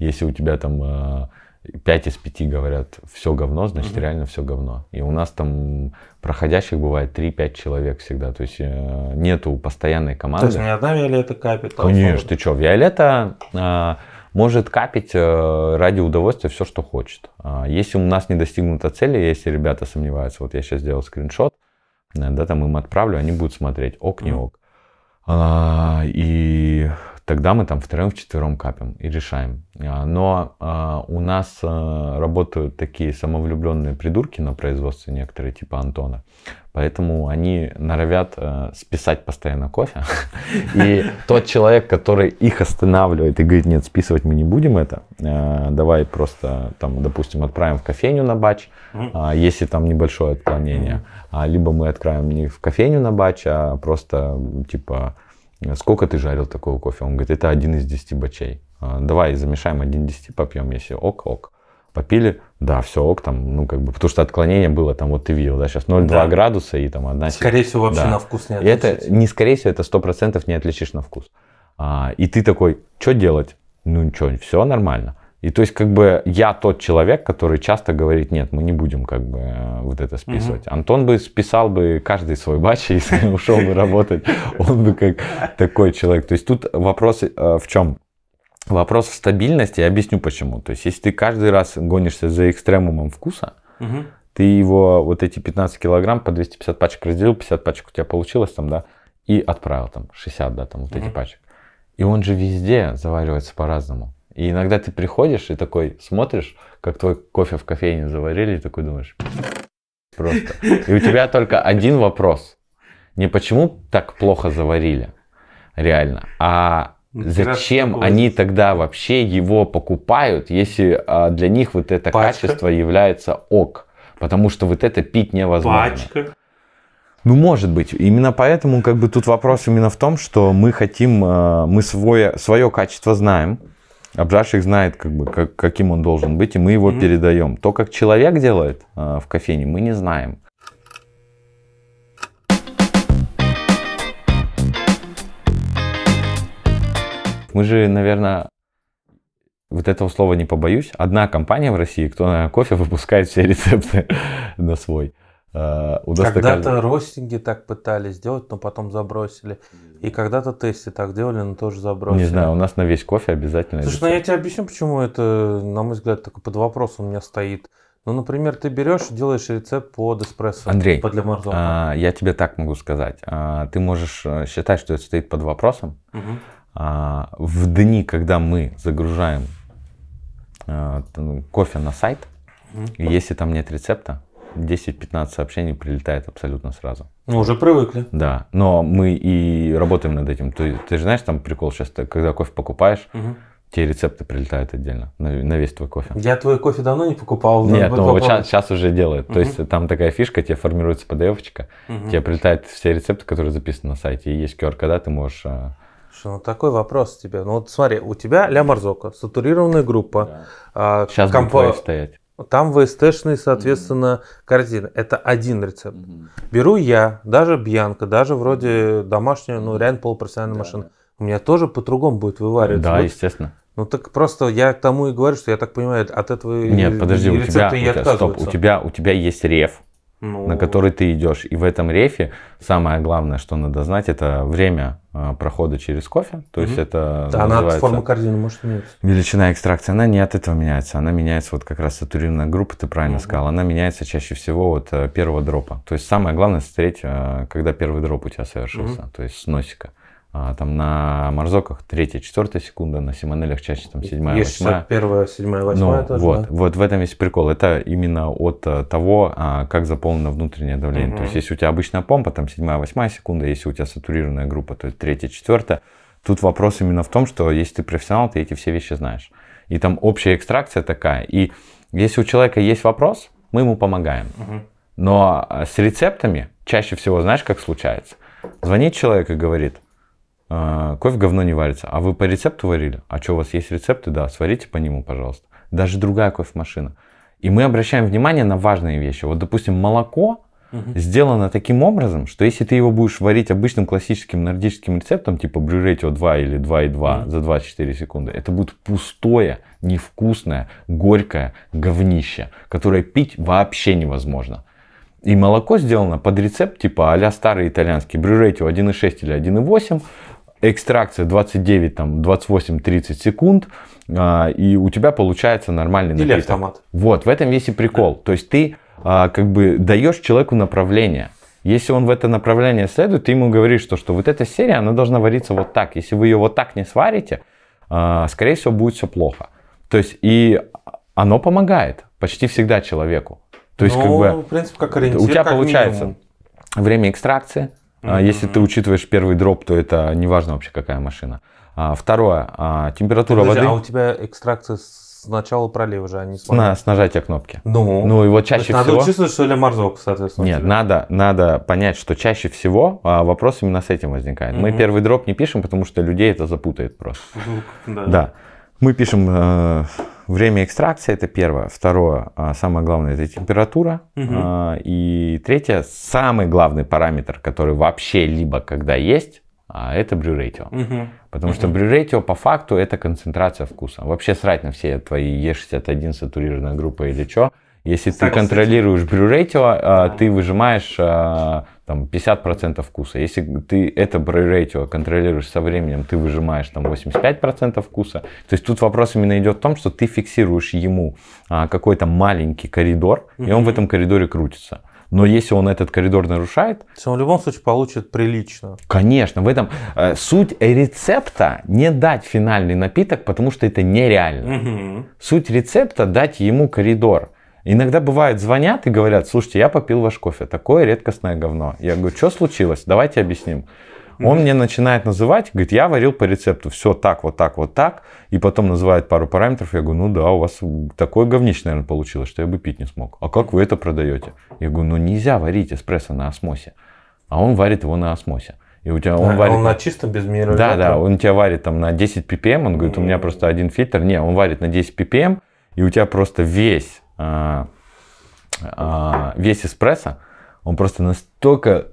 если у тебя там э, 5 из пяти говорят все говно, значит mm-hmm. реально все говно. И у нас там проходящих бывает три-пять человек всегда. То есть э, нету постоянной команды. То есть не одна Виолетта капит. А Конечно, ты что, Виолетта э, может капить э, ради удовольствия все, что хочет. А, если у нас не достигнута цели, если ребята сомневаются, вот я сейчас сделал скриншот, э, да, там им отправлю, они будут смотреть, ок, не ок. А, и тогда мы там втроем, вчетвером капим и решаем. А, но у нас э, работают такие самовлюбленные придурки на производстве некоторые, типа Антона. Поэтому они норовят э, списать постоянно кофе. [LAUGHS] И тот человек, который их останавливает и говорит, нет, списывать мы не будем это, э, давай просто, там, допустим, отправим в кофейню на бач, э, если там небольшое отклонение. А, либо мы отправим не в кофейню на бач, а просто, типа, сколько ты жарил такого кофе? Он говорит, это один из десяти бачей. А, давай замешаем один десяти, попьем, если ок-ок. Попили, да, все ок, там, ну, как бы, потому что отклонение было, там, вот ты видел, да, сейчас 0,2 да. градуса и там одна... Скорее всего, вообще да. на вкус не отличить. это, не скорее всего, это процентов не отличишь на вкус. А, и ты такой, что делать? Ну, ничего, все нормально. И то есть, как бы, я тот человек, который часто говорит, нет, мы не будем, как бы, э, вот это списывать. Угу. Антон бы списал бы каждый свой батч, [LAUGHS] если ушел бы работать. Он бы как такой человек. То есть, тут вопрос э, в чем? Вопрос в стабильности, я объясню почему. То есть, если ты каждый раз гонишься за экстремумом вкуса, угу. ты его вот эти 15 килограмм по 250 пачек разделил, 50 пачек у тебя получилось там, да, и отправил там 60, да, там вот угу. эти пачек. И он же везде заваривается по-разному. И иногда ты приходишь и такой смотришь, как твой кофе в кофейне заварили, и такой думаешь, просто. И у тебя только один вопрос. Не почему так плохо заварили, реально, а ну, Зачем они тогда вообще его покупают, если а, для них вот это Пачка. качество является ок? Потому что вот это пить невозможно. Пачка. Ну, может быть. Именно поэтому, как бы тут вопрос именно в том, что мы хотим, а, мы свое, свое качество знаем. Обжарщик знает, как бы, как, каким он должен быть, и мы его mm-hmm. передаем. То, как человек делает а, в кофейне, мы не знаем. Мы же, наверное, вот этого слова не побоюсь. Одна компания в России, кто на кофе выпускает все рецепты [LAUGHS] на свой. А, когда-то ростинги так пытались сделать, но потом забросили. И когда-то тесты так делали, но тоже забросили. Не знаю, у нас на весь кофе обязательно. Слушай, ну я тебе объясню, почему это, на мой взгляд, такой под вопросом у меня стоит. Ну, например, ты берешь, делаешь рецепт под эспрессо. Андрей, под а, я тебе так могу сказать. А, ты можешь э, считать, что это стоит под вопросом, угу. А, в дни, когда мы загружаем а, кофе на сайт, если там нет рецепта, 10-15 сообщений прилетает абсолютно сразу. Ну, уже привыкли. Да, но мы и работаем над этим. Ты, ты же знаешь, там прикол сейчас, когда кофе покупаешь, угу. те рецепты прилетают отдельно на, на весь твой кофе. Я твой кофе давно не покупал. Нет, но его сейчас, уже делают. Угу. То есть там такая фишка, тебе формируется PDF-очка, угу. тебе прилетают все рецепты, которые записаны на сайте, и есть QR-кода, ты можешь а, Слушай, ну такой вопрос тебе. Ну вот смотри, у тебя ля Марзока, сатурированная группа. Да. А, Сейчас комп... будет стоять. Там ВСТшные, соответственно, mm-hmm. корзины. Это один рецепт. Mm-hmm. Беру я, даже Бьянка, даже вроде домашняя, ну реально полупрофессиональная да, машина. Да. У меня тоже по-другому будет вывариваться. Да, будет. естественно. Ну так просто я тому и говорю, что я так понимаю, от этого Нет, подожди, у тебя, я у стоп, у тебя, у тебя есть реф, ну... на который ты идешь. И в этом рефе самое главное, что надо знать, это время а, прохода через кофе. То mm-hmm. есть это да, называется... Она формы корзины может меняться. Величина экстракции, она не от этого меняется. Она меняется вот как раз сатуринная группа, ты правильно mm-hmm. сказал. Она меняется чаще всего от э, первого дропа. То есть самое главное смотреть, э, когда первый дроп у тебя совершился. Mm-hmm. То есть с носика. А, там на Марзоках 3 4 секунда, на Симонелях чаще там 7 Есть 8 1 7 8 ну, тоже, вот, да? вот в этом весь прикол. Это именно от э, того, а, как заполнено внутреннее давление. Угу. То есть, если у тебя обычная помпа, там 7 8 секунда, если у тебя сатурированная группа, то есть 3 4 Тут вопрос именно в том, что если ты профессионал, ты эти все вещи знаешь. И там общая экстракция такая. И если у человека есть вопрос, мы ему помогаем. Угу. Но э, с рецептами чаще всего, знаешь, как случается? Звонит человек и говорит – а, кофе говно не варится. А вы по рецепту варили? А что, у вас есть рецепты? Да, сварите по нему, пожалуйста. Даже другая кофемашина. И мы обращаем внимание на важные вещи. Вот, допустим, молоко сделано таким образом, что если ты его будешь варить обычным классическим нордическим рецептом, типа брюретио типа 2 или 2,2 угу. за 24 секунды, это будет пустое, невкусное, горькое говнище, которое пить вообще невозможно. И молоко сделано под рецепт типа а-ля старый итальянский брюретио типа 1,6 или 1,8 экстракция 29, там, 28, 30 секунд, а, и у тебя получается нормальный Или напиток. автомат. Вот, в этом весь и прикол. То есть ты а, как бы даешь человеку направление. Если он в это направление следует, ты ему говоришь, что, что вот эта серия, она должна вариться вот так. Если вы ее вот так не сварите, а, скорее всего, будет все плохо. То есть и оно помогает почти всегда человеку. То есть, ну, как бы, в принципе как ориентир, у тебя как получается минимум. время экстракции, Mm-hmm. Если ты учитываешь первый дроп, то это неважно вообще какая машина. А, второе, а, температура Подожди, воды. А у тебя экстракция с начала пролива уже, а не с, На, с нажатия кнопки. Ну, ну и вот чаще всего... Надо чувствовать, что ли, морзок, соответственно. Нет, надо, надо понять, что чаще всего вопрос именно с этим возникает. Mm-hmm. Мы первый дроп не пишем, потому что людей это запутает просто. Да. да. Мы пишем э, время экстракции это первое. Второе, а, самое главное, это температура. Угу. И третье, самый главный параметр, который вообще либо когда есть, а, это брюрейтио. Угу. Потому угу. что брюрейтио по факту это концентрация вкуса. Вообще срать на все твои Е61 сатурированная группа или что. Если Согласен. ты контролируешь брю-рейтио, а, а ты выжимаешь а, там, 50% вкуса. Если ты это брю-рейтио контролируешь со временем, ты выжимаешь там, 85% вкуса. То есть тут вопрос именно идет в том, что ты фиксируешь ему какой-то маленький коридор, угу. и он в этом коридоре крутится. Но если он этот коридор нарушает... То он в любом случае получит прилично. Конечно, в этом э, суть рецепта не дать финальный напиток, потому что это нереально. Угу. Суть рецепта дать ему коридор. Иногда бывает, звонят и говорят, слушайте, я попил ваш кофе, такое редкостное говно. Я говорю, что случилось? Давайте объясним. Он мне начинает называть, говорит, я варил по рецепту, все так, вот так, вот так, и потом называет пару параметров, я говорю, ну да, у вас такое говнище, наверное, получилось, что я бы пить не смог. А как вы это продаете? Я говорю, ну нельзя варить эспрессо на осмосе, а он варит его на осмосе. И у тебя он а, варит... Он на чистом без минерализатора? Да, да, он тебя варит там на 10 ppm, эм, он говорит, у меня просто один фильтр, не, он варит на 10 ppm, эм, и у тебя просто весь а, а, весь эспрессо, он просто настолько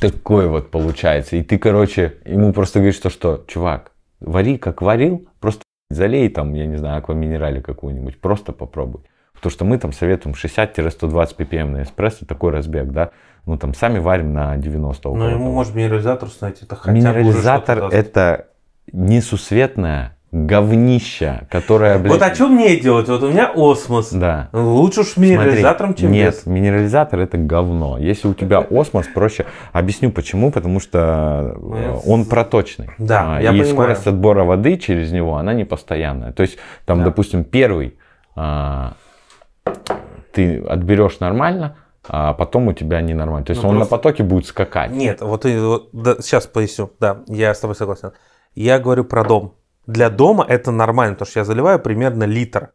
такой вот получается. И ты, короче, ему просто говоришь, что, что чувак, вари как варил, просто залей там, я не знаю, акваминерали какую-нибудь, просто попробуй. Потому что мы там советуем 60-120 ppm на эспрессо, такой разбег, да. Ну там сами варим на 90 Ну Но ему, того. может, минерализатор установить, это хотя Минерализатор бы это несусветная говнища, которое... Блядь... Вот о чем мне делать? Вот у меня осмос. Да. Лучше уж минерализатором, Смотри, чем Нет, без. минерализатор это говно. Если у тебя [LAUGHS] осмос, проще... Объясню почему, потому что э, он проточный. Да, а, я И понимаю. скорость отбора воды через него, она не постоянная. То есть, там, да. допустим, первый а, ты отберешь нормально, а потом у тебя ненормально. То есть ну, он просто... на потоке будет скакать. Нет, вот, вот да, сейчас поясню. Да, я с тобой согласен. Я говорю про дом для дома это нормально, потому что я заливаю примерно литр.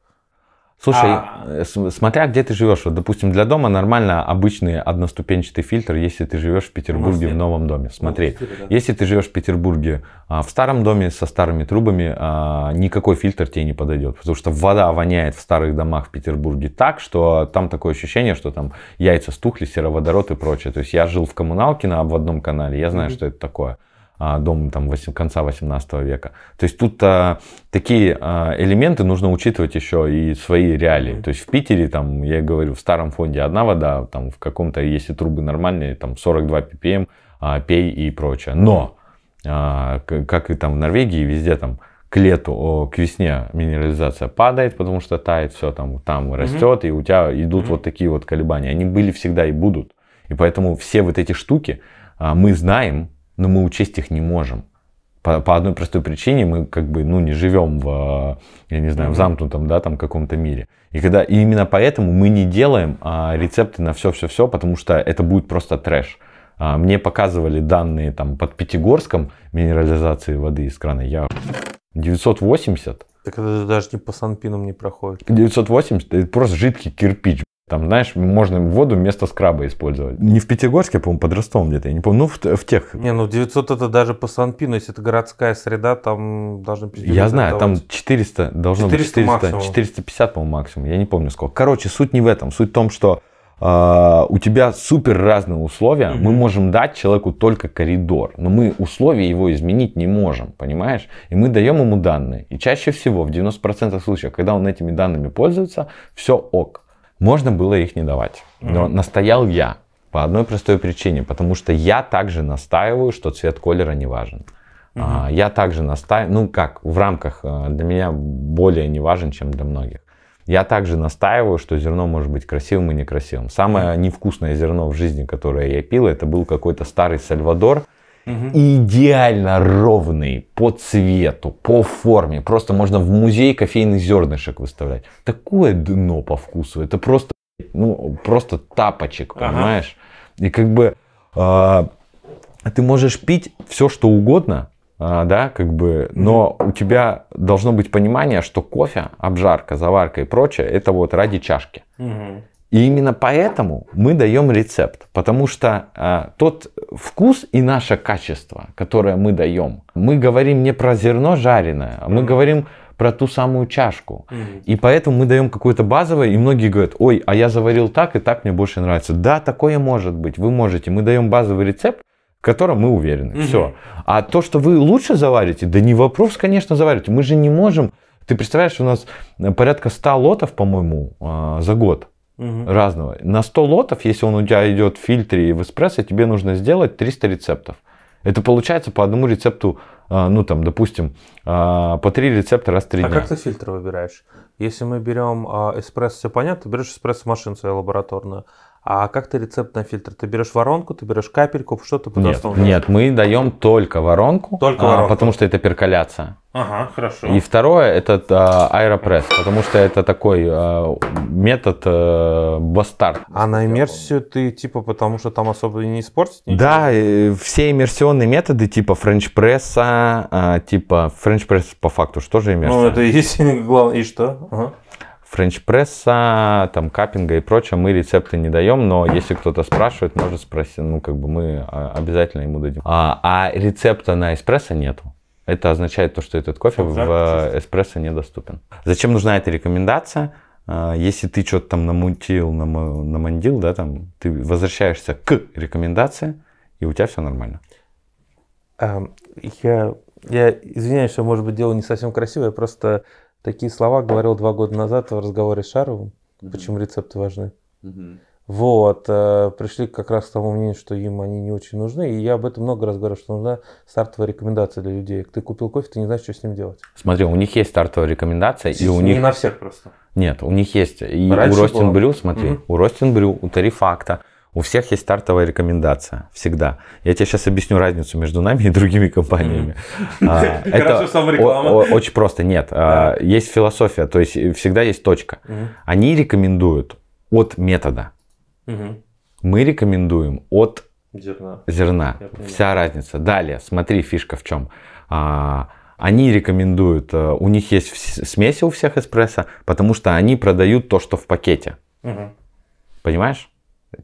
Слушай, а... Э, смотря где ты живешь, вот, допустим, для дома нормально обычный одноступенчатый фильтр, если ты живешь в Петербурге в новом доме. Смотри, ну, да. если ты живешь в Петербурге а, в старом доме со старыми трубами, а, никакой фильтр тебе не подойдет, потому что вода воняет в старых домах в Петербурге так, что там такое ощущение, что там яйца стухли, сероводород и прочее. То есть я жил в коммуналке на обводном канале, я знаю, mm-hmm. что это такое. А, дом там, конца 18 века. То есть тут а, такие а, элементы нужно учитывать еще и свои реалии. То есть в Питере, там, я говорю, в старом фонде одна вода, там в каком-то, если трубы нормальные, там 42 ppm, эм, а, пей и прочее. Но, а, как и там в Норвегии, везде там к лету, к весне минерализация падает, потому что тает все там, там mm-hmm. растет, и у тебя идут mm-hmm. вот такие вот колебания. Они были всегда и будут. И поэтому все вот эти штуки а, мы знаем, но мы учесть их не можем. По, по одной простой причине мы как бы ну, не живем в, я не знаю, в замкнутом да, там каком-то мире. И, когда, и именно поэтому мы не делаем а, рецепты на все-все-все, потому что это будет просто трэш. А, мне показывали данные там под Пятигорском минерализации воды из крана. Я 980 так это даже не по санпинам не проходит. 980 это просто жидкий кирпич. Там, знаешь, можно воду вместо скраба использовать. Не в Пятигорске, по-моему, под Ростовом где-то, я не помню, ну в, в тех. Не, ну 900 это даже по Санпину, если это городская среда, там должны... Я знаю, давать. там 400, должно 400 быть 400, максимум. 450, по-моему, максимум, я не помню сколько. Короче, суть не в этом, суть в том, что э, у тебя супер разные условия, mm-hmm. мы можем дать человеку только коридор, но мы условия его изменить не можем, понимаешь? И мы даем ему данные, и чаще всего, в 90% случаев, когда он этими данными пользуется, все ок. Можно было их не давать. Но mm-hmm. настоял я. По одной простой причине, потому что я также настаиваю, что цвет колера не важен. Угу. Uh-huh. Я также настаиваю, ну как, в рамках э, для меня более не важен, чем для многих. Я также настаиваю, что зерно может быть красивым и некрасивым. Самое невкусное зерно в жизни, которое я пил, это был какой-то старый Сальвадор, угу. идеально ровный по цвету, по форме. Просто можно в музей кофейных зернышек выставлять. Такое дно по вкусу. Это просто, ну, просто тапочек, понимаешь? Ага. И как бы э, ты можешь пить все, что угодно, а, да, как бы, но у тебя должно быть понимание, что кофе, обжарка, заварка и прочее, это вот ради чашки. Угу. И именно поэтому мы даем рецепт, потому что э, тот вкус и наше качество, которое мы даем, мы говорим не про зерно жареное, а мы говорим про ту самую чашку. Mm-hmm. И поэтому мы даем какое-то базовое, и многие говорят, ой, а я заварил так, и так мне больше нравится. Да, такое может быть, вы можете. Мы даем базовый рецепт, в котором мы уверены. Mm-hmm. Все. А то, что вы лучше заварите, да не вопрос, конечно, заварите. Мы же не можем... Ты представляешь, у нас э, порядка 100 лотов, по-моему, а, за год угу. разного. На 100 лотов, если он у тебя идет в фильтре и в эспрессо, тебе нужно сделать 300 рецептов. Это получается по одному рецепту, а, ну там, допустим, а, по три рецепта раз в три а дня. А как ты фильтр выбираешь? Если мы берем а, эспрессо, все понятно, ты берешь эспрессо машину свою лабораторную. А как ты рецепт на фильтр? Ты берешь воронку, ты берешь капельку, что ты нет, нет, мы даем только воронку, только а, воронку. потому что это перколяция. Ага, хорошо. И второе это а, аэропресс, потому что это такой а, метод а, бастард. А на иммерсию ты типа потому что там особо не испортить? Ничего? Да, все иммерсионные методы типа френч-пресса, а, типа френч-пресс по факту, что же ну, иммерсия? Ну это и есть [LAUGHS] главное, и что? Ага френч-пресса, там, каппинга и прочее мы рецепты не даем, но если кто-то спрашивает, может спросить, ну, как бы мы а, обязательно ему дадим. А, а рецепта на эспрессо нету. Это означает то, что этот кофе в эспрессо недоступен. Зачем нужна эта рекомендация? А, если ты что-то там намутил, намандил, да, там, ты возвращаешься к рекомендации, и у тебя все нормально. Эм, я, я извиняюсь, что, может быть, дело не совсем красивое, просто Такие слова говорил два года назад в разговоре с Шаровым, угу. почему рецепты важны. Угу. Вот, э, пришли как раз к тому мнению, что им они не очень нужны. И я об этом много раз говорю, что нужна стартовая рекомендация для людей. Ты купил кофе, ты не знаешь, что с ним делать. Смотри, у них есть стартовая рекомендация. И, и у не них... на всех просто. Нет, у них есть. И Раньше у Ростин Брю, смотри, угу. у Ростин Брю, у Тарифакта. У всех есть стартовая рекомендация. Всегда. Я тебе сейчас объясню разницу между нами и другими компаниями. А, [LAUGHS] это очень просто. Нет. А, есть философия. То есть всегда есть точка. Они рекомендуют от метода. Мы рекомендуем от зерна. Зерна. Вся разница. Далее. Смотри, фишка в чем. А, они рекомендуют, э, у них есть смеси у всех эспрессо, потому что они продают то, что в пакете. Понимаешь?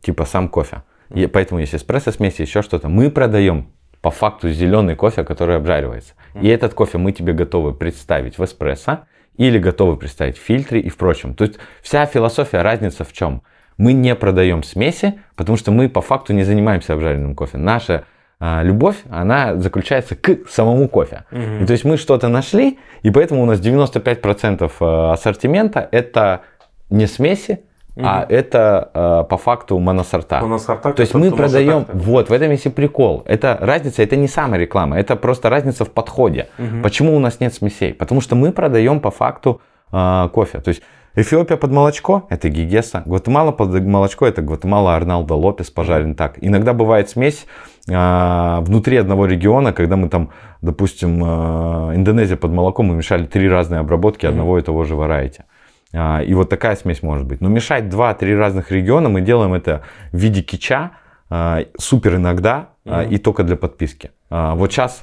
типа сам кофе. И поэтому есть эспрессо смеси, еще что-то. Мы продаем по факту зеленый кофе, который обжаривается. И этот кофе мы тебе готовы представить в эспрессо или готовы представить в фильтре и впрочем. То есть вся философия, разница в чем? Мы не продаем смеси, потому что мы по факту не занимаемся обжаренным кофе. Наша а, любовь, она заключается к самому кофе. Угу. то есть мы что-то нашли, и поэтому у нас 95% э, ассортимента это не смеси, Угу. А это э, по факту моносорта. моносорта То есть мы продаем... Вот, в этом есть и прикол. Это разница, это не самая реклама, это просто разница в подходе. Угу. Почему у нас нет смесей? Потому что мы продаем по факту э, кофе. То есть Эфиопия под молочко – это Гигеса. Гватемала под молочко – это Гватемала Арналдо Лопес пожарен так. Иногда бывает смесь э, внутри одного региона, когда мы там, допустим, э, Индонезия под молоком, мы мешали три разные обработки одного и того же варайти. А, и вот такая смесь может быть. Но мешать два-три разных региона мы делаем это в виде кича, а, супер иногда mm-hmm. и только для подписки. Вот сейчас,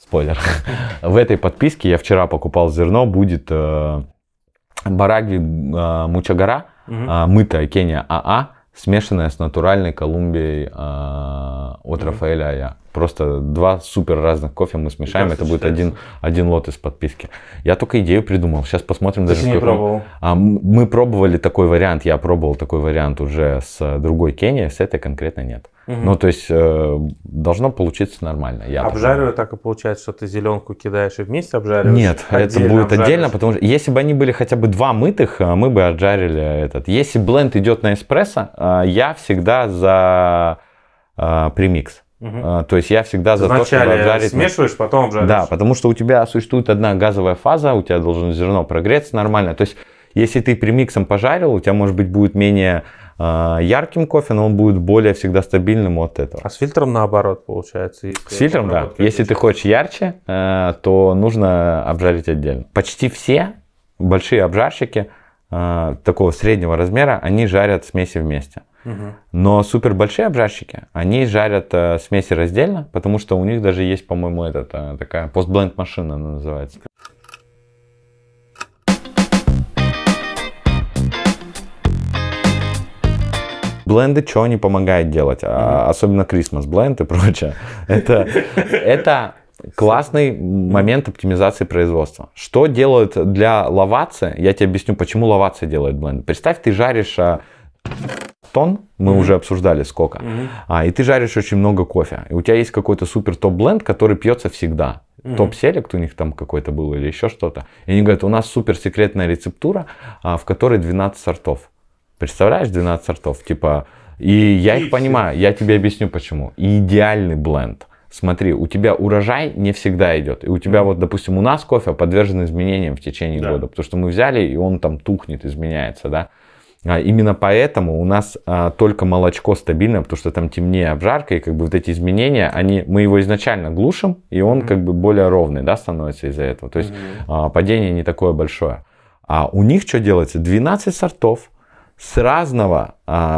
спойлер, [LAUGHS] в этой подписке я вчера покупал зерно, будет э, бараги мучагара, mm мытая Кения АА, смешанная с натуральной Колумбией от Рафаэля Ая. Просто два супер разных кофе мы смешаем, это будет один, один лот из подписки. Я только идею придумал, сейчас посмотрим Ты даже... не пробовал? А, мы пробовали такой вариант, я пробовал такой вариант уже с э, другой Кении, с этой конкретно нет. Угу. Ну, то есть, э, должно получиться нормально. Я обжариваю так и получается, что ты зеленку кидаешь и вместе обжариваешь? Нет, отдельно это будет обжариваешь. отдельно, потому что если бы они были хотя бы два мытых, э, мы бы отжарили этот. Если бленд идет на эспрессо, э, я всегда за э, премикс. Угу. То есть я всегда за Вначале то, чтобы обжарить... смешиваешь, потом обжаришь. Да, потому что у тебя существует одна газовая фаза, у тебя должно зерно прогреться нормально. То есть если ты премиксом пожарил, у тебя, может быть, будет менее э, ярким кофе, но он будет более всегда стабильным от этого. А с фильтром наоборот получается? С фильтром, да. Если ты хочешь ярче, э, то нужно обжарить отдельно. Почти все большие обжарщики э, такого среднего размера, они жарят смеси вместе. Но супер большие обжарщики, они жарят э, смеси раздельно, потому что у них даже есть, по-моему, этот, э, такая постбленд машина она называется. Бленды, что они помогают делать, а, особенно Christmas бленд и прочее, это, это классный момент оптимизации производства. Что делают для ловаться, я тебе объясню, почему ловаться делает бленд. Представь, ты жаришь а, тон мы mm-hmm. уже обсуждали сколько, mm-hmm. а, и ты жаришь очень много кофе, и у тебя есть какой-то супер топ-бленд, который пьется всегда. Mm-hmm. Топ-селект у них там какой-то был или еще что-то. И они говорят, у нас супер секретная рецептура, а, в которой 12 сортов. Представляешь, 12 сортов, типа, и я и их все. понимаю, я тебе объясню почему. идеальный бленд. Смотри, у тебя урожай не всегда идет. И у тебя mm-hmm. вот, допустим, у нас кофе подвержен изменениям в течение да. года, потому что мы взяли, и он там тухнет, изменяется, да. А именно поэтому у нас а, только молочко стабильно, потому что там темнее обжарка, и как бы вот эти изменения, они, мы его изначально глушим, и он как бы более ровный да, становится из-за этого. То есть а, падение не такое большое. А у них что делается? 12 сортов с разного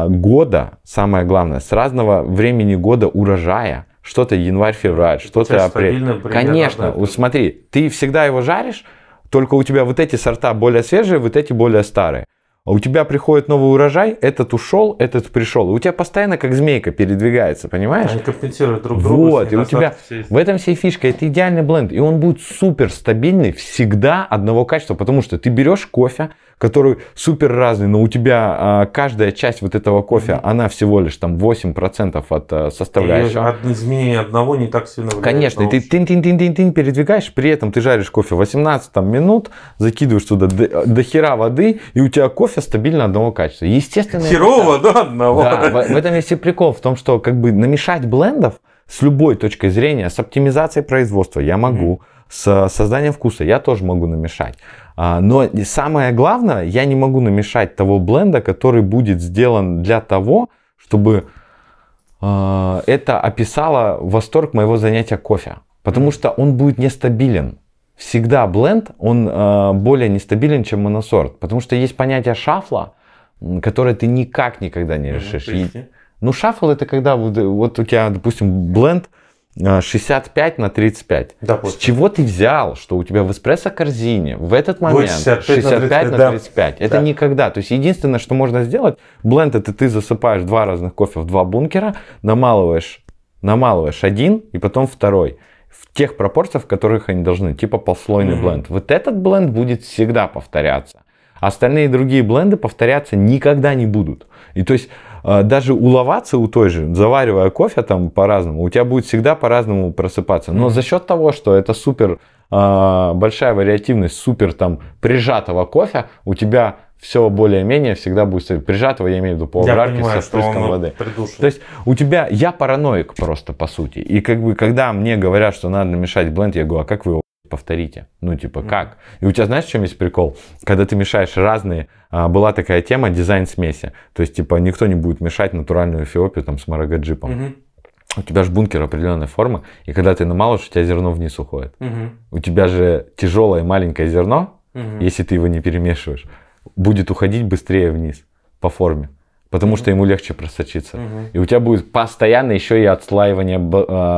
года, самое главное, с разного времени года урожая. Что-то январь-февраль, что-то апрель. Конечно, вот смотри, ты всегда его жаришь, только у тебя вот эти сорта более свежие, вот эти более старые а у тебя приходит новый урожай, этот ушел, этот пришел. И у тебя постоянно как змейка передвигается, понимаешь? Они компенсируют друг друга. Вот, и у тебя в этом вся фишка. Это идеальный бленд. И он будет супер стабильный всегда одного качества, потому что ты берешь кофе, который супер разный, но у тебя а, каждая часть вот этого кофе, mm-hmm. она всего лишь там 8% от а, составляющего. И от изменения одного не так сильно влияет. Конечно, ты тин-тин-тин-тин-тин передвигаешь, при этом ты жаришь кофе 18 там, минут, закидываешь туда до, э, до хера воды, и у тебя кофе кофе стабильно одного качества. Естественно. Херово, да, одного. Да, в, этом есть и прикол в том, что как бы намешать блендов с любой точки зрения, с оптимизацией производства я могу, с э, созданием вкуса я тоже могу намешать. А, но самое главное, я не могу намешать того бленда, который будет сделан для того, чтобы а, это описало восторг моего занятия кофе. Потому что он будет нестабилен всегда бленд, он э, более нестабилен, чем моносорт. Потому что есть понятие шафла, которое ты никак никогда не решишь. Ну, и, ну шафл это когда вот, вот у тебя, допустим, бленд 65 э, на 35. Да, С чего ты взял, что у тебя в эспрессо-корзине в этот момент 65, 65 на 35? На 35. Да. Это да. никогда. То есть единственное, что можно сделать, бленд это ты засыпаешь два разных кофе в два бункера, намалываешь, намалываешь один и потом второй в тех пропорциях, в которых они должны, типа послойный mm-hmm. бленд. Вот этот бленд будет всегда повторяться. Остальные другие бленды повторяться никогда не будут. И то есть э, даже уловаться у той же, заваривая кофе там по-разному, у тебя будет всегда по-разному просыпаться. Но mm-hmm. за счет того, что это супер э, большая вариативность супер там прижатого кофе, у тебя все более-менее всегда будет Прижатого, я имею в виду, по аграрке со впрыском воды. Придушен. То есть у тебя, я параноик просто, по сути. И как бы, когда мне говорят, что надо мешать бленд, я говорю, а как вы его повторите? Ну, типа, как? И у тебя, знаешь, в чем есть прикол? Когда ты мешаешь разные, а, была такая тема дизайн смеси. То есть, типа, никто не будет мешать натуральную эфиопию там с марагаджипом. mm У тебя же бункер определенной формы, и когда ты намалываешь, у тебя зерно вниз уходит. Угу. У тебя же тяжелое маленькое зерно, угу. если ты его не перемешиваешь будет уходить быстрее вниз по форме. Потому mm-hmm. что ему легче просочиться. Mm-hmm. И у тебя будет постоянно еще и отслаивание э,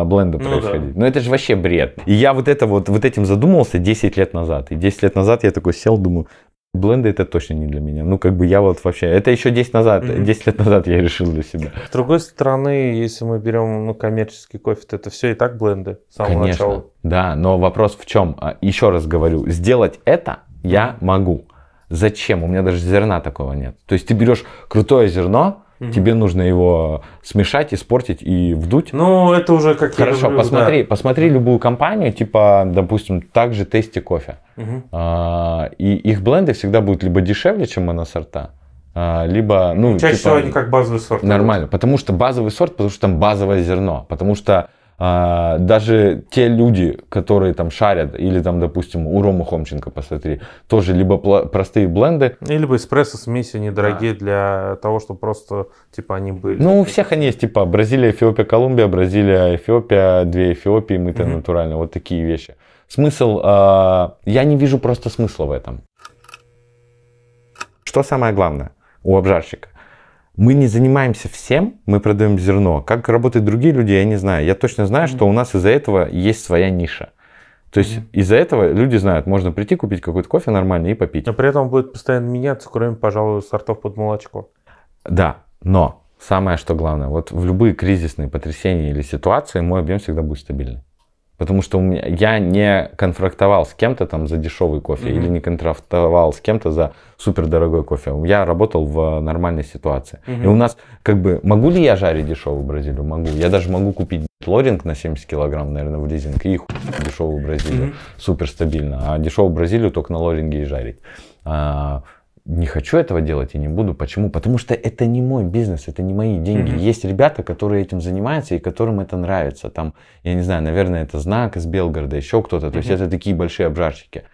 бленда ну, происходить. Да. Но это же вообще бред. И я вот, это вот, вот этим задумывался 10 лет назад. И 10 лет назад я такой сел, думаю, Бленды это точно не для меня. Ну, как бы я вот вообще... Это еще 10 назад, mm-hmm. 10 лет назад я решил для себя. С другой стороны, если мы берем ну, коммерческий кофе, то это все и так бленды с самого Конечно, начала. Да, но вопрос в чем? А, еще раз говорю, сделать это я могу. Зачем? У меня даже зерна такого нет. То есть ты берешь крутое зерно, Угу. Тебе нужно его смешать, испортить и вдуть. Ну, это уже как Хорошо, люблю, посмотри, да. посмотри любую компанию, типа, допустим, также тесте кофе. Угу. А, и их бленды всегда будут либо дешевле, чем моносорта, а, либо, ну, чаще типа, всего они как базовый сорт. Нормально, идут. потому что базовый сорт, потому что там базовое зерно, потому что а, даже те люди, которые там шарят, или там, допустим, у Ромы Хомченко, посмотри, тоже либо простые бленды. И либо эспрессо смеси недорогие да. для того, чтобы просто, типа, они были. Ну, у всех они есть, типа, Бразилия, Эфиопия, Колумбия, Бразилия, Эфиопия, две Эфиопии, мы-то угу. натурально, вот такие вещи. Смысл, а, я не вижу просто смысла в этом. Что самое главное у обжарщика? мы не занимаемся всем, мы продаем зерно. Как работают другие люди, я не знаю. Я точно знаю, что у нас из-за этого есть своя ниша. То есть mm-hmm. из-за этого люди знают, можно прийти, купить какой-то кофе нормальный и попить. Но при этом будет постоянно меняться, кроме, пожалуй, сортов под молочко. Да, но самое что главное, вот в любые кризисные потрясения или ситуации мой объем всегда будет стабильный. Потому что у меня, я не конфрактовал с кем-то там за дешевый кофе mm-hmm. или не контрактовал с кем-то за супер дорогой кофе. Я работал в э, нормальной ситуации. Mm-hmm. И у нас как бы, могу ли я жарить дешевую Бразилию? Могу. Я даже могу купить лоринг на 70 килограмм, наверное, в лизинг и дешевую Бразилию. Mm-hmm. Супер стабильно. А дешевую Бразилию только на лоринге и жарить. А, не хочу этого делать и не буду. Почему? Потому что это не мой бизнес, это не мои деньги. Mm-hmm. Есть ребята, которые этим занимаются и которым это нравится. Там, я не знаю, наверное, это знак из Белгорода, еще кто-то. Mm-hmm. То есть это такие большие обжарщики.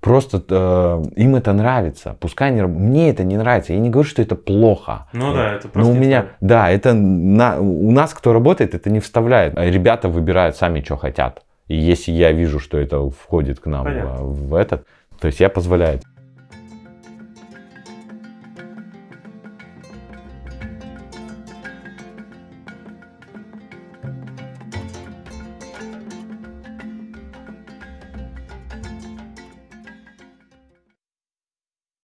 Просто э, им это нравится. Пускай они, мне это не нравится. Я не говорю, что это плохо. Ну да, это просто. Но у меня, да, это на, у нас, кто работает, это не вставляет. А ребята выбирают сами, что хотят. И если я вижу, что это входит к нам а, Понятно. в этот, то есть я позволяю.